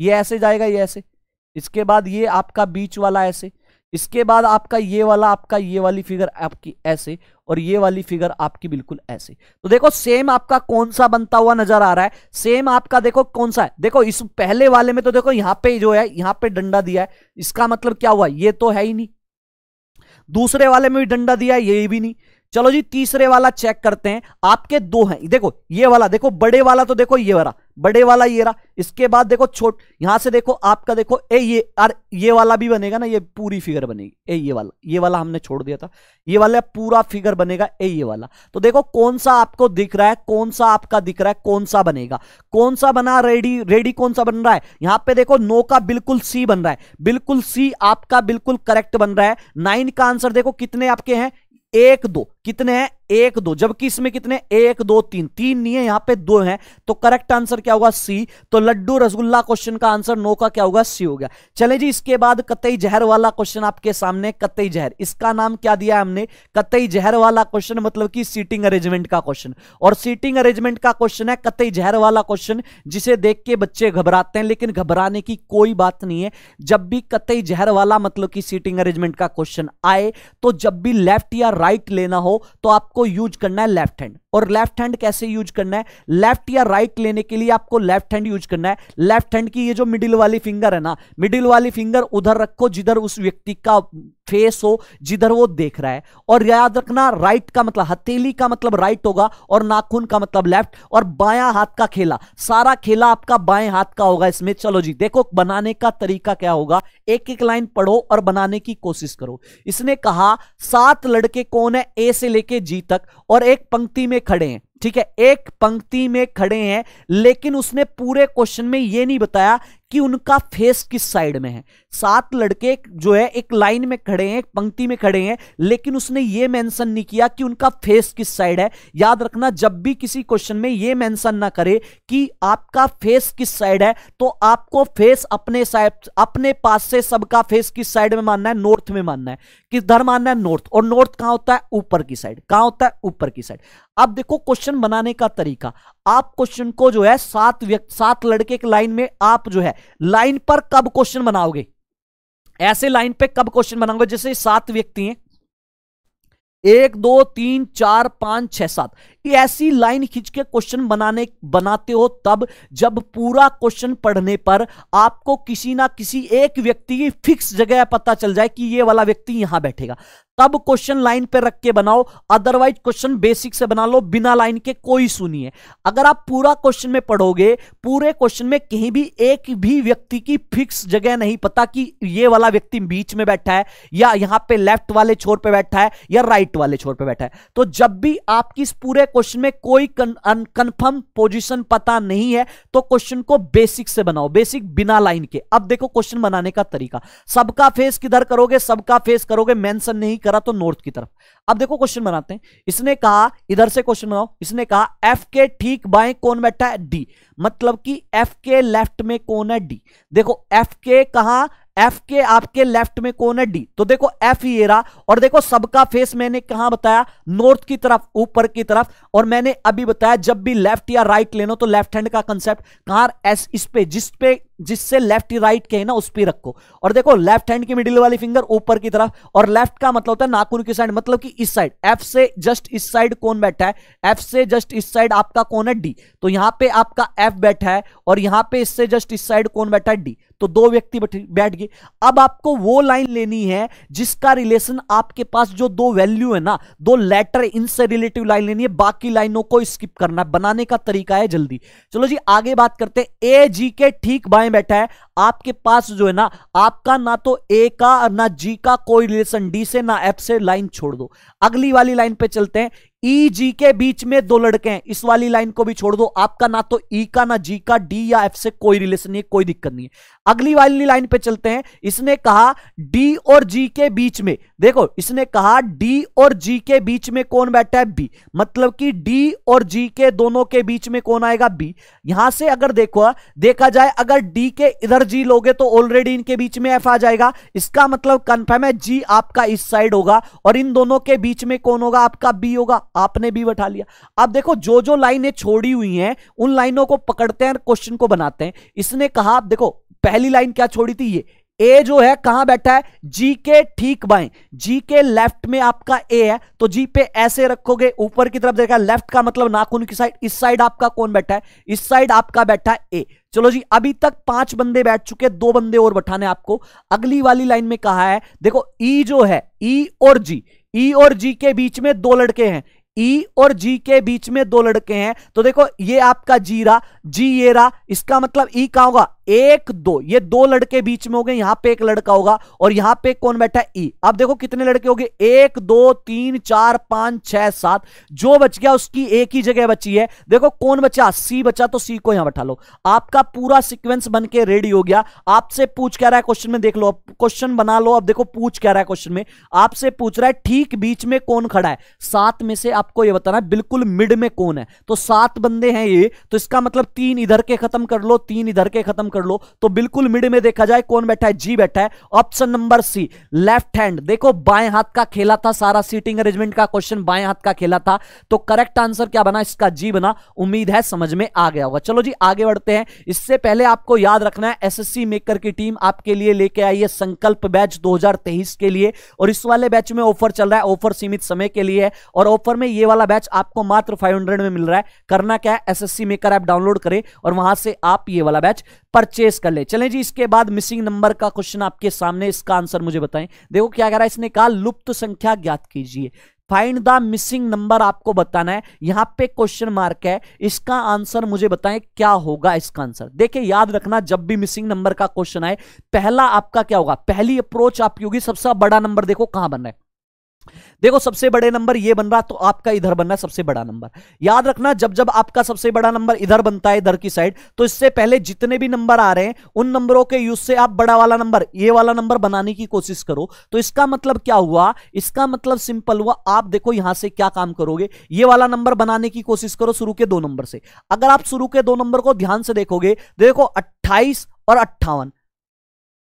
ये ऐसे जाएगा ये ऐसे इसके बाद ये आपका बीच वाला ऐसे इसके बाद आपका ये वाला आपका ये वाली फिगर आपकी ऐसे और ये वाली फिगर आपकी बिल्कुल ऐसे तो देखो सेम आपका कौन सा बनता हुआ नजर आ रहा है सेम आपका देखो कौन सा है देखो इस पहले वाले में तो देखो यहां पे जो है यहां पे डंडा दिया है इसका मतलब क्या हुआ ये तो है ही नहीं दूसरे वाले में भी डंडा दिया है ये भी नहीं चलो जी तीसरे वाला चेक करते हैं आपके दो हैं देखो ये वाला देखो बड़े वाला तो देखो ये वाला बड़े वाला ये रहा इसके बाद देखो छोट यहां से देखो आपका देखो ए ये यार ये वाला भी बनेगा ना ये पूरी फिगर बनेगी ए ये वाला ये वाला हमने छोड़ दिया था ये वाला पूरा फिगर बनेगा ए ये वाला तो देखो कौन सा आपको दिख रहा है कौन सा आपका दिख रहा है कौन सा बनेगा कौन सा बना रेडी रेडी कौन सा बन रहा है यहां पर देखो नो का बिल्कुल सी बन रहा है बिल्कुल सी आपका बिल्कुल करेक्ट बन रहा है नाइन का आंसर देखो कितने आपके हैं एक दो कितने हैं एक दो जबकि इसमें कितने एक दो तीन तीन नहीं है यहां पे दो हैं तो करेक्ट आंसर क्या होगा सी तो लड्डू रसगुल्ला क्वेश्चन का आंसर नो का क्या होगा सी हो गया चले जी इसके बाद कतई जहर वाला क्वेश्चन आपके सामने कतई जहर इसका नाम क्या दिया हमने कतई जहर वाला क्वेश्चन मतलब कि सीटिंग अरेंजमेंट का क्वेश्चन और सीटिंग अरेंजमेंट का क्वेश्चन है कतई जहर वाला क्वेश्चन जिसे देख के बच्चे घबराते हैं लेकिन घबराने की कोई बात नहीं है जब भी कतई जहर वाला मतलब की सीटिंग अरेंजमेंट का क्वेश्चन आए तो जब भी लेफ्ट या राइट लेना हो हो तो आपको यूज करना है लेफ्ट हैंड और लेफ्ट हैंड कैसे यूज करना है लेफ्ट या राइट right लेने के लिए आपको लेफ्ट हैंड यूज करना है लेफ्ट हैंड की ये जो मिडिल वाली फिंगर है ना मिडिल वाली फिंगर उधर रखो जिधर उस व्यक्ति का फेस हो जिधर वो देख रहा है और याद रखना राइट का मतलब हथेली का मतलब राइट होगा और नाखून का मतलब लेफ्ट और बाया हाथ का खेला सारा खेला आपका बाएं हाथ का होगा इसमें चलो जी देखो बनाने का तरीका क्या होगा एक एक लाइन पढ़ो और बनाने की कोशिश करो इसने कहा सात लड़के कौन है ए से लेके जी तक और एक पंक्ति में खड़े हैं ठीक है एक पंक्ति में खड़े हैं लेकिन उसने पूरे क्वेश्चन में यह नहीं बताया कि उनका फेस किस साइड में है सात लड़के जो है एक लाइन में खड़े हैं एक पंक्ति में खड़े हैं लेकिन उसने ये मेंशन नहीं किया कि उनका फेस किस साइड है याद रखना जब भी किसी क्वेश्चन में ये मेंशन ना करे कि आपका फेस किस साइड है तो आपको फेस अपने साइड अपने पास से सबका फेस किस साइड में मानना है नॉर्थ में मानना है किधर मानना है नॉर्थ और नॉर्थ कहां होता है ऊपर की साइड कहां होता है ऊपर की साइड अब देखो क्वेश्चन बनाने का तरीका आप क्वेश्चन को जो है सात व्यक्ति सात लड़के के लाइन में आप जो है लाइन पर कब क्वेश्चन बनाओगे ऐसे लाइन पे कब क्वेश्चन बनाओगे जैसे सात व्यक्ति हैं एक दो तीन चार पांच छह सात ऐसी लाइन खींच के क्वेश्चन बनाने बनाते हो तब जब पूरा क्वेश्चन पढ़ने पर आपको किसी ना किसी एक व्यक्ति की फिक्स जगह पता चल जाए कि ये वाला व्यक्ति यहां बैठेगा तब क्वेश्चन लाइन पे रख के बनाओ अदरवाइज क्वेश्चन बेसिक से बना लो बिना लाइन के कोई सुनिए अगर आप पूरा क्वेश्चन में पढ़ोगे पूरे क्वेश्चन में कहीं भी एक भी व्यक्ति की फिक्स जगह नहीं पता कि ये वाला व्यक्ति बीच में बैठा है या यहां पे लेफ्ट वाले छोर पे बैठा है या राइट वाले छोर पे बैठा है तो जब भी आपकी इस पूरे क्वेश्चन में कोई अनकंफर्म पोजीशन पता नहीं है तो क्वेश्चन को बेसिक से बनाओ बेसिक बिना लाइन के अब देखो क्वेश्चन बनाने का तरीका सबका फेस किधर करोगे सबका फेस करोगे मेंशन नहीं करा तो नॉर्थ की तरफ अब देखो क्वेश्चन बनाते हैं इसने कहा इधर से क्वेश्चन बनाओ इसने कहा एफ के ठीक बाएं कौन बैठा है डी मतलब कि एफ के लेफ्ट में कौन है डी देखो एफ के कहा एफ के आपके लेफ्ट में कौन है डी तो देखो एफ ये रहा और देखो सबका फेस मैंने कहा बताया नॉर्थ की तरफ ऊपर की तरफ और मैंने अभी बताया जब भी लेफ्ट या राइट लेना तो लेफ्ट हैंड का कंसेप्ट कहा एस इस पे जिस पे जिससे लेफ्ट राइट कहे ना उस पर रखो और देखो लेफ्ट हैंड की मिडिल वाली फिंगर ऊपर की तरफ और लेफ्ट का मतलब होता है नाखून की साइड मतलब कि इस साइड एफ से जस्ट इस साइड कौन बैठा है एफ से जस्ट इस साइड आपका कौन है डी तो यहां पे आपका एफ बैठा है और यहां पे इससे जस्ट इस साइड कौन बैठा है डी तो दो व्यक्ति बैठ गए अब आपको वो लाइन लेनी है जिसका रिलेशन आपके पास जो दो वैल्यू है ना दो लेटर इनसे रिलेटिव लाइन लेनी है बाकी लाइनों को स्किप करना है बनाने का तरीका है जल्दी चलो जी आगे बात करते हैं ए जी के ठीक बाएं बैठा है आपके पास जो है ना आपका ना तो ए का ना जी का कोई रिलेशन डी से ना एफ से लाइन छोड़ दो अगली वाली लाइन पे चलते हैं ई e, जी के बीच में दो लड़के हैं इस वाली लाइन को भी छोड़ दो आपका ना तो ई e का ना जी का डी या एफ से कोई रिलेशन नहीं है कोई दिक्कत नहीं है अगली वाली लाइन पे चलते हैं इसने कहा डी और जी के बीच में देखो इसने कहा डी और जी के बीच में कौन बैठा है बी मतलब कि डी और जी के दोनों के बीच में कौन आएगा बी यहां से अगर देखो देखा जाए अगर डी के इधर जी लोगे तो ऑलरेडी इनके बीच में एफ आ जाएगा इसका मतलब कंफर्म है जी आपका इस साइड होगा और इन दोनों के बीच में कौन होगा आपका बी होगा आपने भी बैठा लिया अब देखो जो जो लाइनें छोड़ी हुई हैं उन लाइनों को पकड़ते हैं क्वेश्चन को बनाते हैं इसने कहा आप देखो पहली लाइन क्या छोड़ी थी ये ए जो है कहां बैठा है जी के ठीक बाएं जी के लेफ्ट में आपका ए है तो जी पे ऐसे रखोगे ऊपर की तरफ देखा लेफ्ट का मतलब नाखून की साइड इस साइड आपका कौन बैठा है इस साइड आपका बैठा है ए चलो जी अभी तक पांच बंदे बैठ चुके दो बंदे और बैठाने आपको अगली वाली लाइन में कहा है देखो ई e जो है ई e और जी ई e और जी के बीच में दो लड़के हैं ई और जी के बीच में दो लड़के हैं तो देखो ये आपका जी रहा जी ये रहा इसका मतलब ई का होगा एक दो ये दो लड़के बीच में हो गए यहां पे एक लड़का होगा और यहां पे कौन बैठा है ई अब देखो कितने लड़के हो गए एक दो तीन चार पांच छह सात जो बच गया उसकी एक ही जगह बची है देखो कौन बचा सी बचा तो सी को यहां बैठा लो आपका पूरा सिक्वेंस बन के रेडी हो गया आपसे पूछ क्या रहा है क्वेश्चन में देख लो क्वेश्चन बना लो अब देखो पूछ क्या रहा है क्वेश्चन में आपसे पूछ रहा है ठीक बीच में कौन खड़ा है सात में से आपको यह बताना है बिल्कुल मिड में कौन है तो सात बंदे हैं ये तो इसका मतलब तीन इधर के खत्म कर लो तीन इधर के खत्म कर लो तो बिल्कुल मिड में देखा जाए कौन बैठा है जी बैठा है option number C left hand देखो बाएं हाथ का खेला था सारा सीटिंग अरेंजमेंट का क्वेश्चन बाएं हाथ का खेला था तो करेक्ट आंसर क्या बना इसका जी बना उम्मीद है समझ में आ गया होगा चलो जी आगे बढ़ते हैं इससे पहले आपको याद रखना है एस मेकर की टीम आपके लिए लेके आई है संकल्प बैच दो के लिए और इस वाले बैच में ऑफर चल रहा है ऑफर सीमित समय के लिए और ऑफर में ये वाला बैच आपको मात्र फाइव में मिल रहा है करना क्या है एस मेकर ऐप डाउनलोड करें और वहां से आप ये वाला बैच परचेस कर ले चलें जी इसके बाद मिसिंग नंबर का क्वेश्चन आपके सामने इसका आंसर मुझे बताएं देखो क्या कह रहा है इसने कहा लुप्त संख्या ज्ञात कीजिए फाइंड द मिसिंग नंबर आपको बताना है यहां पे क्वेश्चन मार्क है इसका आंसर मुझे बताएं क्या होगा इसका आंसर देखिए याद रखना जब भी मिसिंग नंबर का क्वेश्चन आए पहला आपका क्या होगा पहली अप्रोच आपकी होगी सबसे बड़ा नंबर देखो कहां बन रहा है देखो सबसे बड़े नंबर ये बन रहा तो आपका इधर बनना सबसे बड़ा नंबर याद रखना जब जब आपका सबसे बड़ा नंबर इधर बनता है इधर की साइड तो इससे पहले जितने भी नंबर आ रहे हैं उन नंबरों के यूज से आप बड़ा वाला नंबर ये वाला नंबर बनाने की कोशिश करो तो इसका मतलब क्या हुआ इसका मतलब सिंपल हुआ आप देखो यहां से क्या काम करोगे ये वाला नंबर बनाने की कोशिश करो शुरू के दो नंबर से अगर आप शुरू के दो नंबर को ध्यान से देखोगे देखो अट्ठाईस और अट्ठावन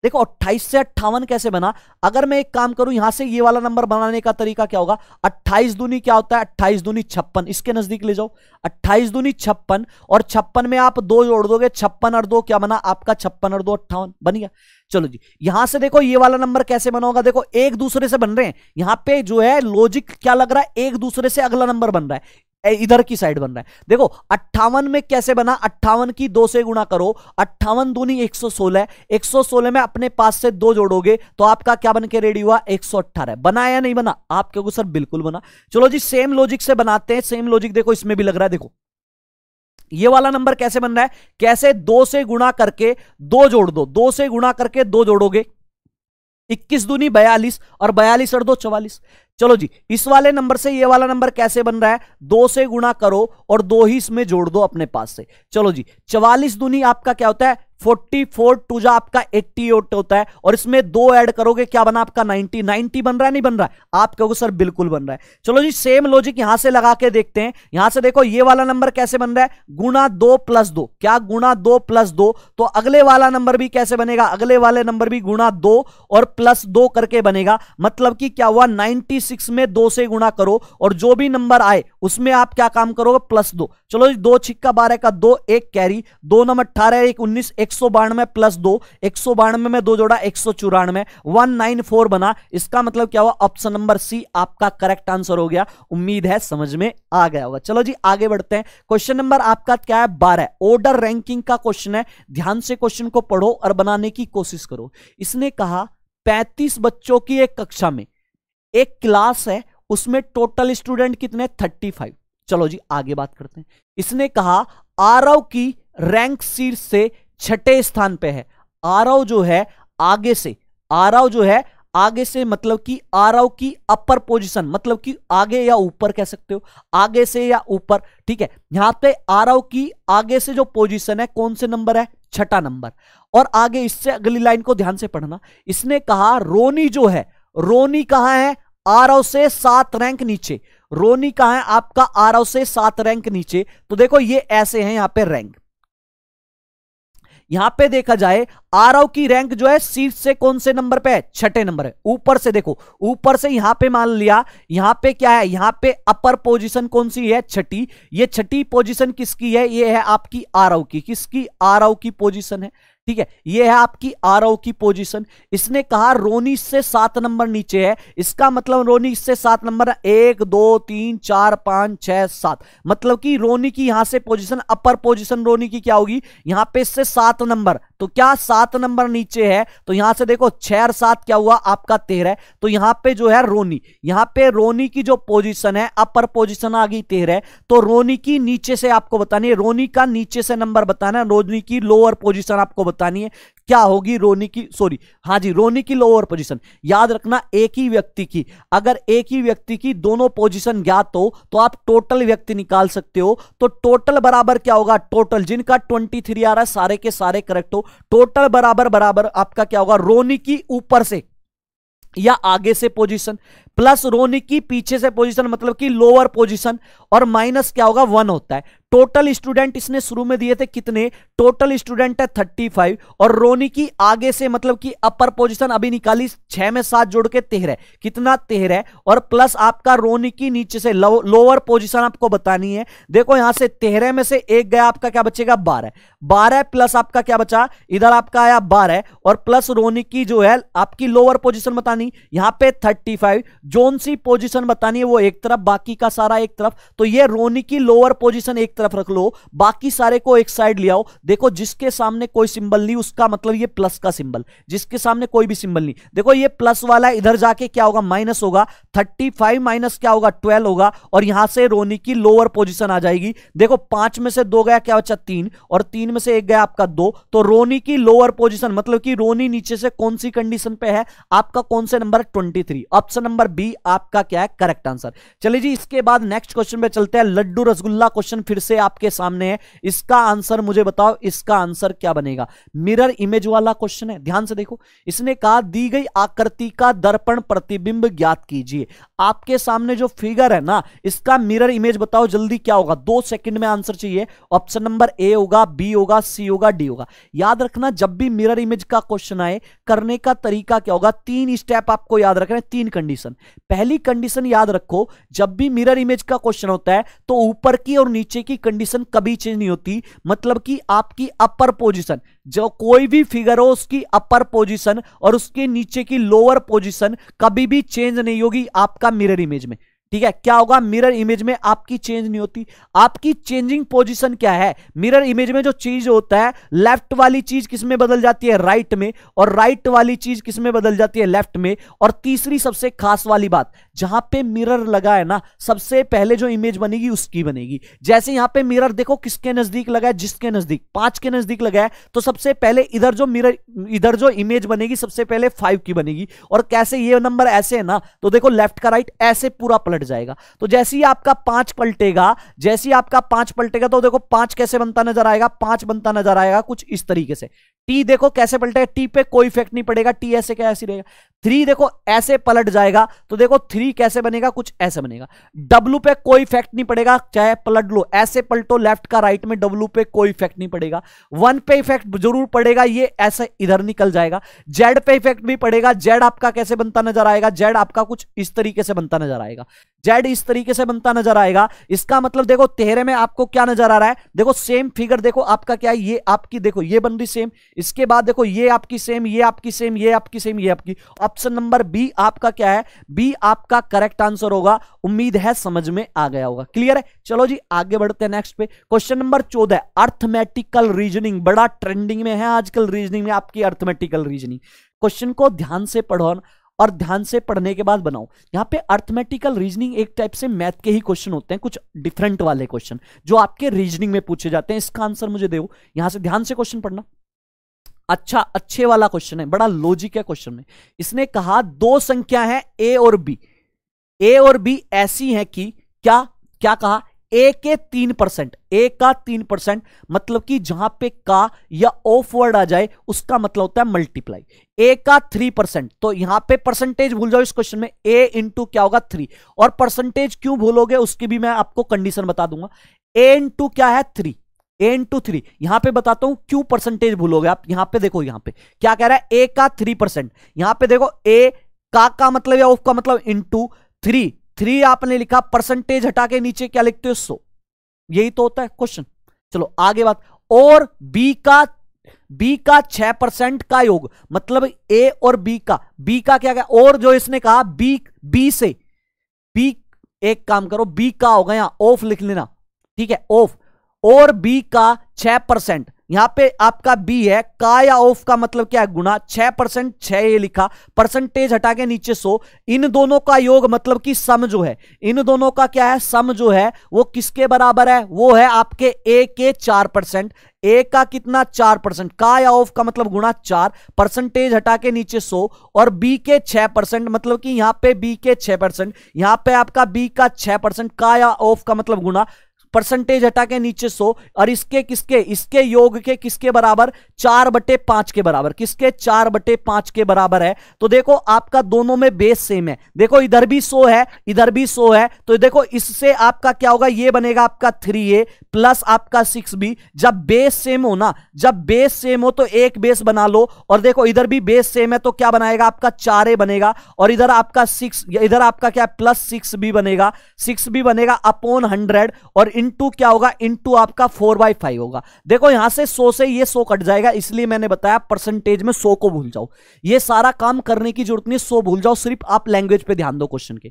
देखो अट्ठाईस से अट्ठावन कैसे बना अगर मैं एक काम करूं यहां से ये वाला नंबर बनाने का तरीका क्या होगा अट्ठाईस दूनी क्या होता है अट्ठाईस दूनी छप्पन इसके नजदीक ले जाओ अट्ठाईस दूनी छप्पन और छप्पन में आप दो जोड़ दोगे छप्पन और दो क्या बना आपका छप्पन और दो अट्ठावन बन गया चलो जी यहां से देखो ये वाला नंबर कैसे बना होगा देखो एक दूसरे से बन रहे हैं यहां पे जो है लॉजिक क्या लग रहा है एक दूसरे से अगला नंबर बन रहा है इधर की साइड बन रहा है देखो अट्ठावन में कैसे बना अट्ठावन की दो से गुणा करो अट्ठावन दूनी एक सौ सोलह एक सौ सोलह में अपने पास से दो जोड़ोगे तो आपका क्या बन के रेडी हुआ एक सौ अट्ठारह बना या नहीं बना आप क्योंकि सर बिल्कुल बना चलो जी सेम लॉजिक से बनाते हैं सेम लॉजिक देखो इसमें भी लग रहा है देखो ये वाला नंबर कैसे बन रहा है कैसे दो से गुणा करके दो जोड़ दो दो से गुणा करके दो जोड़ोगे इक्कीस दूनी बयालीस और बयालीस और दो चवालीस चलो जी इस वाले नंबर से ये वाला नंबर कैसे बन रहा है दो से गुणा करो और दो ही इसमें जोड़ दो अपने पास से चलो जी चवालीस दुनी आपका क्या होता है फोर्टी फोर टू जा आपका एट्टी एट होता है और इसमें दो ऐड करोगे क्या बना आपका नाइनटी नाइनटी बन रहा है नहीं बन रहा है आप कहोगे सर बिल्कुल बन रहा है चलो जी सेम लॉजिक यहां से लगा के देखते हैं यहां से देखो ये वाला नंबर कैसे बन रहा है गुणा दो प्लस दो क्या गुणा दो प्लस दो तो अगले वाला नंबर भी कैसे बनेगा अगले वाले नंबर भी गुणा दो और प्लस दो करके बनेगा मतलब कि क्या हुआ नाइनटी सिक्स में दो से गुणा करो और जो भी नंबर आए उसमें आप क्या काम करोगे प्लस दो चलो जी दो छिक्का बारह का दो एक कैरी दो नंबर अट्ठारह एक उन्नीस एक सौ बानवे प्लस दो एक सौ बानवे में दो जोड़ा एक सौ चौरानवे वन नाइन फोर बना इसका मतलब क्या हुआ ऑप्शन नंबर सी आपका करेक्ट आंसर हो गया उम्मीद है समझ में आ गया होगा चलो जी आगे बढ़ते हैं क्वेश्चन नंबर आपका क्या है बारह ऑर्डर रैंकिंग का क्वेश्चन है ध्यान से क्वेश्चन को पढ़ो और बनाने की कोशिश करो इसने कहा पैंतीस बच्चों की एक कक्षा में एक क्लास है उसमें टोटल स्टूडेंट कितने थर्टी फाइव चलो जी आगे बात करते हैं इसने कहा आरव की रैंक सीट से छठे स्थान पे है आराव जो है आगे से आराव जो है आगे से मतलब कि आराव की अपर पोजीशन मतलब कि आगे या ऊपर कह सकते हो आगे से या ऊपर ठीक है यहां पे आराव की आगे से जो पोजीशन है कौन से नंबर है छठा नंबर और आगे इससे अगली लाइन को ध्यान से पढ़ना इसने कहा रोनी जो है रोनी कहा है आराव से सात रैंक नीचे रोनी कहा है आपका आराव से सात रैंक नीचे तो देखो ये ऐसे हैं यहां पे रैंक यहां पे देखा जाए आरव की रैंक जो है सीट से कौन से नंबर पे है छठे नंबर है ऊपर से देखो ऊपर से यहां पे मान लिया यहां पे क्या है यहां पे अपर पोजीशन कौन सी है छठी ये छठी पोजीशन किसकी है ये है आपकी आरव की किसकी आरव की पोजीशन है ठीक है ये है आपकी आर की पोजीशन इसने कहा रोनी से सात नंबर नीचे है इसका मतलब रोनी इससे सात नंबर एक दो तीन चार पांच छह सात मतलब कि रोनी की यहां से पोजीशन अपर पोजीशन रोनी की क्या होगी यहां पे इससे सात नंबर तो क्या सात नंबर नीचे है तो यहां से देखो छह और सात क्या हुआ आपका तेरह तो यहां पे जो है रोनी यहां पे रोनी की जो पोजीशन है अपर पोजीशन आ गई तेरह तो रोनी की नीचे से आपको बतानी है रोनी का नीचे से नंबर बताना है रोनी की लोअर पोजिशन आपको बतानी है क्या होगी रोनी की सॉरी हाँ जी रोनी की लोअर पोजीशन याद रखना एक ही व्यक्ति की अगर एक ही व्यक्ति की दोनों पोजीशन ज्ञात हो तो आप टोटल व्यक्ति निकाल सकते हो तो टोटल बराबर क्या होगा टोटल जिनका ट्वेंटी थ्री आ रहा है सारे के सारे करेक्ट हो टोटल बराबर बराबर आपका क्या होगा रोनी की ऊपर से या आगे से पोजिशन प्लस रोनी की पीछे से पोजीशन मतलब कि लोअर पोजीशन और माइनस क्या होगा वन होता है टोटल स्टूडेंट इसने शुरू में दिए थे कितने टोटल स्टूडेंट है थर्टी फाइव और रोनी की आगे से मतलब कि अपर पोजीशन अभी निकाली छह में सात जोड़ के तेरह कितना तेरह और प्लस आपका रोनी की नीचे से लोअर पोजिशन आपको बतानी है देखो यहां से तेरह में से एक गया आपका क्या बचेगा बारह बारह प्लस आपका क्या बचा इधर आपका आया बारह और प्लस रोनी की जो है आपकी लोअर पोजिशन बतानी यहां पर thirty five zone C position बतानी है वो एक तरफ बाकी का सारा एक तरफ तो ये रोनी की लोअर पोजिशन एक तरफ रख लो बाकी सारे को एक साइड ले आओ देखो जिसके सामने कोई सिंबल नहीं उसका मतलब ये प्लस का सिंबल जिसके सामने कोई भी सिंबल नहीं देखो ये प्लस वाला इधर जाके क्या होगा माइनस होगा थर्टी फाइव माइनस क्या होगा ट्वेल्व होगा और यहां से रोनी की लोअर पोजिशन आ जाएगी देखो पांच में से दो गया क्या बच्चा तीन और तीन में से एक गया आपका दो तो रोनी की लोअर पोजिशन मतलब कि रोनी नीचे से कौन सी कंडीशन पे है आपका कौन से number twenty three option number B आपका क्या है करेक्ट आंसर चलिए जी इसके बाद नेक्स्ट क्वेश्चन पे चलते हैं लड्डू रसगुल्ला क्वेश्चन फिर से आपके सामने है इसका आंसर मुझे बताओ इसका आंसर क्या बनेगा मिरर इमेज वाला क्वेश्चन है ध्यान से देखो इसने कहा दी गई आकृति का दर्पण प्रतिबिंब ज्ञात कीजिए आपके सामने जो फिगर है ना इसका मिरर इमेज बताओ जल्दी क्या होगा दो सेकंड में आंसर चाहिए ऑप्शन नंबर ए होगा बी होगा सी होगा डी होगा याद रखना जब भी मिरर इमेज का क्वेश्चन आए करने का तरीका क्या होगा तीन स्टेप आपको याद रखना है तीन कंडीशन पहली कंडीशन याद रखो जब भी मिरर इमेज का क्वेश्चन होता है तो ऊपर की और नीचे की कंडीशन कभी चेंज नहीं होती मतलब कि आपकी अपर पोजीशन जो कोई भी फिगर हो उसकी अपर पोजीशन और उसके नीचे की लोअर पोजीशन कभी भी चेंज नहीं होगी आपका मिरर इमेज में ठीक है क्या होगा मिरर इमेज में आपकी चेंज नहीं होती आपकी चेंजिंग पोजीशन क्या है मिरर इमेज में जो चीज होता है लेफ्ट वाली चीज किसमें बदल जाती है राइट में और राइट वाली चीज किसमें बदल जाती है लेफ्ट में और तीसरी सबसे खास वाली बात जहां पे मिरर लगा है ना सबसे पहले जो इमेज बनेगी उसकी बनेगी जैसे यहां पे मिरर देखो किसके नजदीक लगा है जिसके नजदीक पांच के नजदीक लगा है तो सबसे पहले इधर जो मिरर इधर जो इमेज बनेगी सबसे पहले फाइव की बनेगी और कैसे ये नंबर ऐसे है ना तो देखो लेफ्ट का राइट ऐसे पूरा पलट जाएगा तो जैसे ही आपका पांच पलटेगा जैसे ही आपका पांच पलटेगा तो देखो पांच कैसे बनता नजर आएगा पांच बनता नजर आएगा कुछ इस तरीके से टी देखो कैसे पलटेगा टी पे कोई इफेक्ट नहीं पड़ेगा टी ऐसे क्या ऐसे रहेगा थ्री देखो ऐसे पलट जाएगा तो देखो थ्री कैसे बनेगा कुछ ऐसे बनेगा डब्लू पे कोई इफेक्ट नहीं पड़ेगा चाहे पलट लो ऐसे पलटो लेफ्ट का राइट में डब्लू पे कोई इफेक्ट नहीं पड़ेगा वन पे इफेक्ट जरूर पड़ेगा ये ऐसे इधर निकल जाएगा जेड पे इफेक्ट भी पड़ेगा जेड आपका कैसे बनता नजर आएगा जेड आपका कुछ इस तरीके से बनता नजर आएगा जेड इस तरीके से बनता नजर आएगा इसका मतलब देखो तेहरे में आपको क्या नजर आ रहा है देखो सेम फिगर देखो आपका क्या है ये आपकी देखो ये बन रही सेम इसके बाद देखो ये आपकी सेम ये आपकी सेम ये आपकी सेम ये आपकी ऑप्शन नंबर बी आपका क्या है बी आपका करेक्ट आंसर होगा उम्मीद है समझ में आ गया होगा क्लियर है चलो जी आगे बढ़ते हैं नेक्स्ट पे क्वेश्चन नंबर चौदह अर्थमेटिकल रीजनिंग बड़ा ट्रेंडिंग में है आजकल रीजनिंग में आपकी अर्थमेटिकल रीजनिंग क्वेश्चन को ध्यान से पढ़ो और ध्यान से पढ़ने के बाद बनाओ यहाँ पे अर्थमेटिकल रीजनिंग एक टाइप से मैथ के ही क्वेश्चन होते हैं कुछ डिफरेंट वाले क्वेश्चन जो आपके रीजनिंग में पूछे जाते हैं इसका आंसर मुझे दे यहां से ध्यान से क्वेश्चन पढ़ना अच्छा अच्छे वाला क्वेश्चन है बड़ा लॉजिक है क्वेश्चन में इसने कहा दो संख्या है ए और बी ए और बी ऐसी है कि क्या क्या कहा ए के तीन परसेंट ए का तीन परसेंट मतलब कि जहां पे का या ऑफ वर्ड आ जाए उसका मतलब होता है मल्टीप्लाई ए का थ्री परसेंट तो यहां पे परसेंटेज भूल जाओ इस क्वेश्चन में ए इंटू क्या होगा थ्री और परसेंटेज क्यों भूलोगे उसकी भी मैं आपको कंडीशन बता दूंगा ए इंटू क्या है थ्री एन टू थ्री यहां पे बताता हूं क्यों परसेंटेज भूलोगे आप यहां पे देखो यहां पे क्या कह रहा है ए का थ्री परसेंट यहां पे देखो ए का का मतलब या ऑफ का मतलब इंटू थ्री थ्री आपने लिखा परसेंटेज हटा के नीचे क्या लिखते हो सो यही तो होता है क्वेश्चन चलो आगे बात और बी का बी का छह परसेंट का योग मतलब ए और बी का बी का क्या क्या और जो इसने कहा बी बी से बी एक काम करो बी का होगा यहां ऑफ लिख लेना ठीक है ऑफ और बी का छह परसेंट यहां पे आपका बी है का या ऑफ का मतलब क्या है गुना छह परसेंट छह ये लिखा परसेंटेज हटा के नीचे सो इन दोनों का योग मतलब कि सम जो है इन दोनों का क्या है सम जो है वो किसके बराबर है वो है आपके ए के चार परसेंट ए का कितना चार परसेंट का या ऑफ का मतलब गुणा चार परसेंटेज हटा के नीचे सो और बी के छह परसेंट मतलब कि यहां पे बी के छह परसेंट यहां पे आपका बी का छह परसेंट का या ऑफ का मतलब गुणा परसेंटेज हटा के नीचे सो और इसके किसके इसके योग के किसके बराबर चार बटे पांच के बराबर किसके चार बटे पांच के बराबर है तो देखो आपका दोनों में बेस सेम है देखो इधर भी सो है इधर भी सो है तो देखो इससे आपका क्या होगा ये बनेगा आपका थ्री ए प्लस आपका सिक्स बी जब बेस सेम हो ना जब बेस सेम हो तो एक बेस बना लो और देखो इधर भी बेस सेम है तो क्या बनाएगा आपका चार ए बनेगा और इधर आपका सिक्स इधर आपका क्या प्लस सिक्स बी बनेगा सिक्स बी बनेगा अपोन हंड्रेड और इनटू क्या होगा इनटू आपका फोर बाई फाइव होगा देखो यहां से सो से ये सो कट जाएगा इसलिए मैंने बताया परसेंटेज में सो को भूल जाओ ये सारा काम करने की जरूरत नहीं सो भूल जाओ सिर्फ आप लैंग्वेज पे ध्यान दो क्वेश्चन के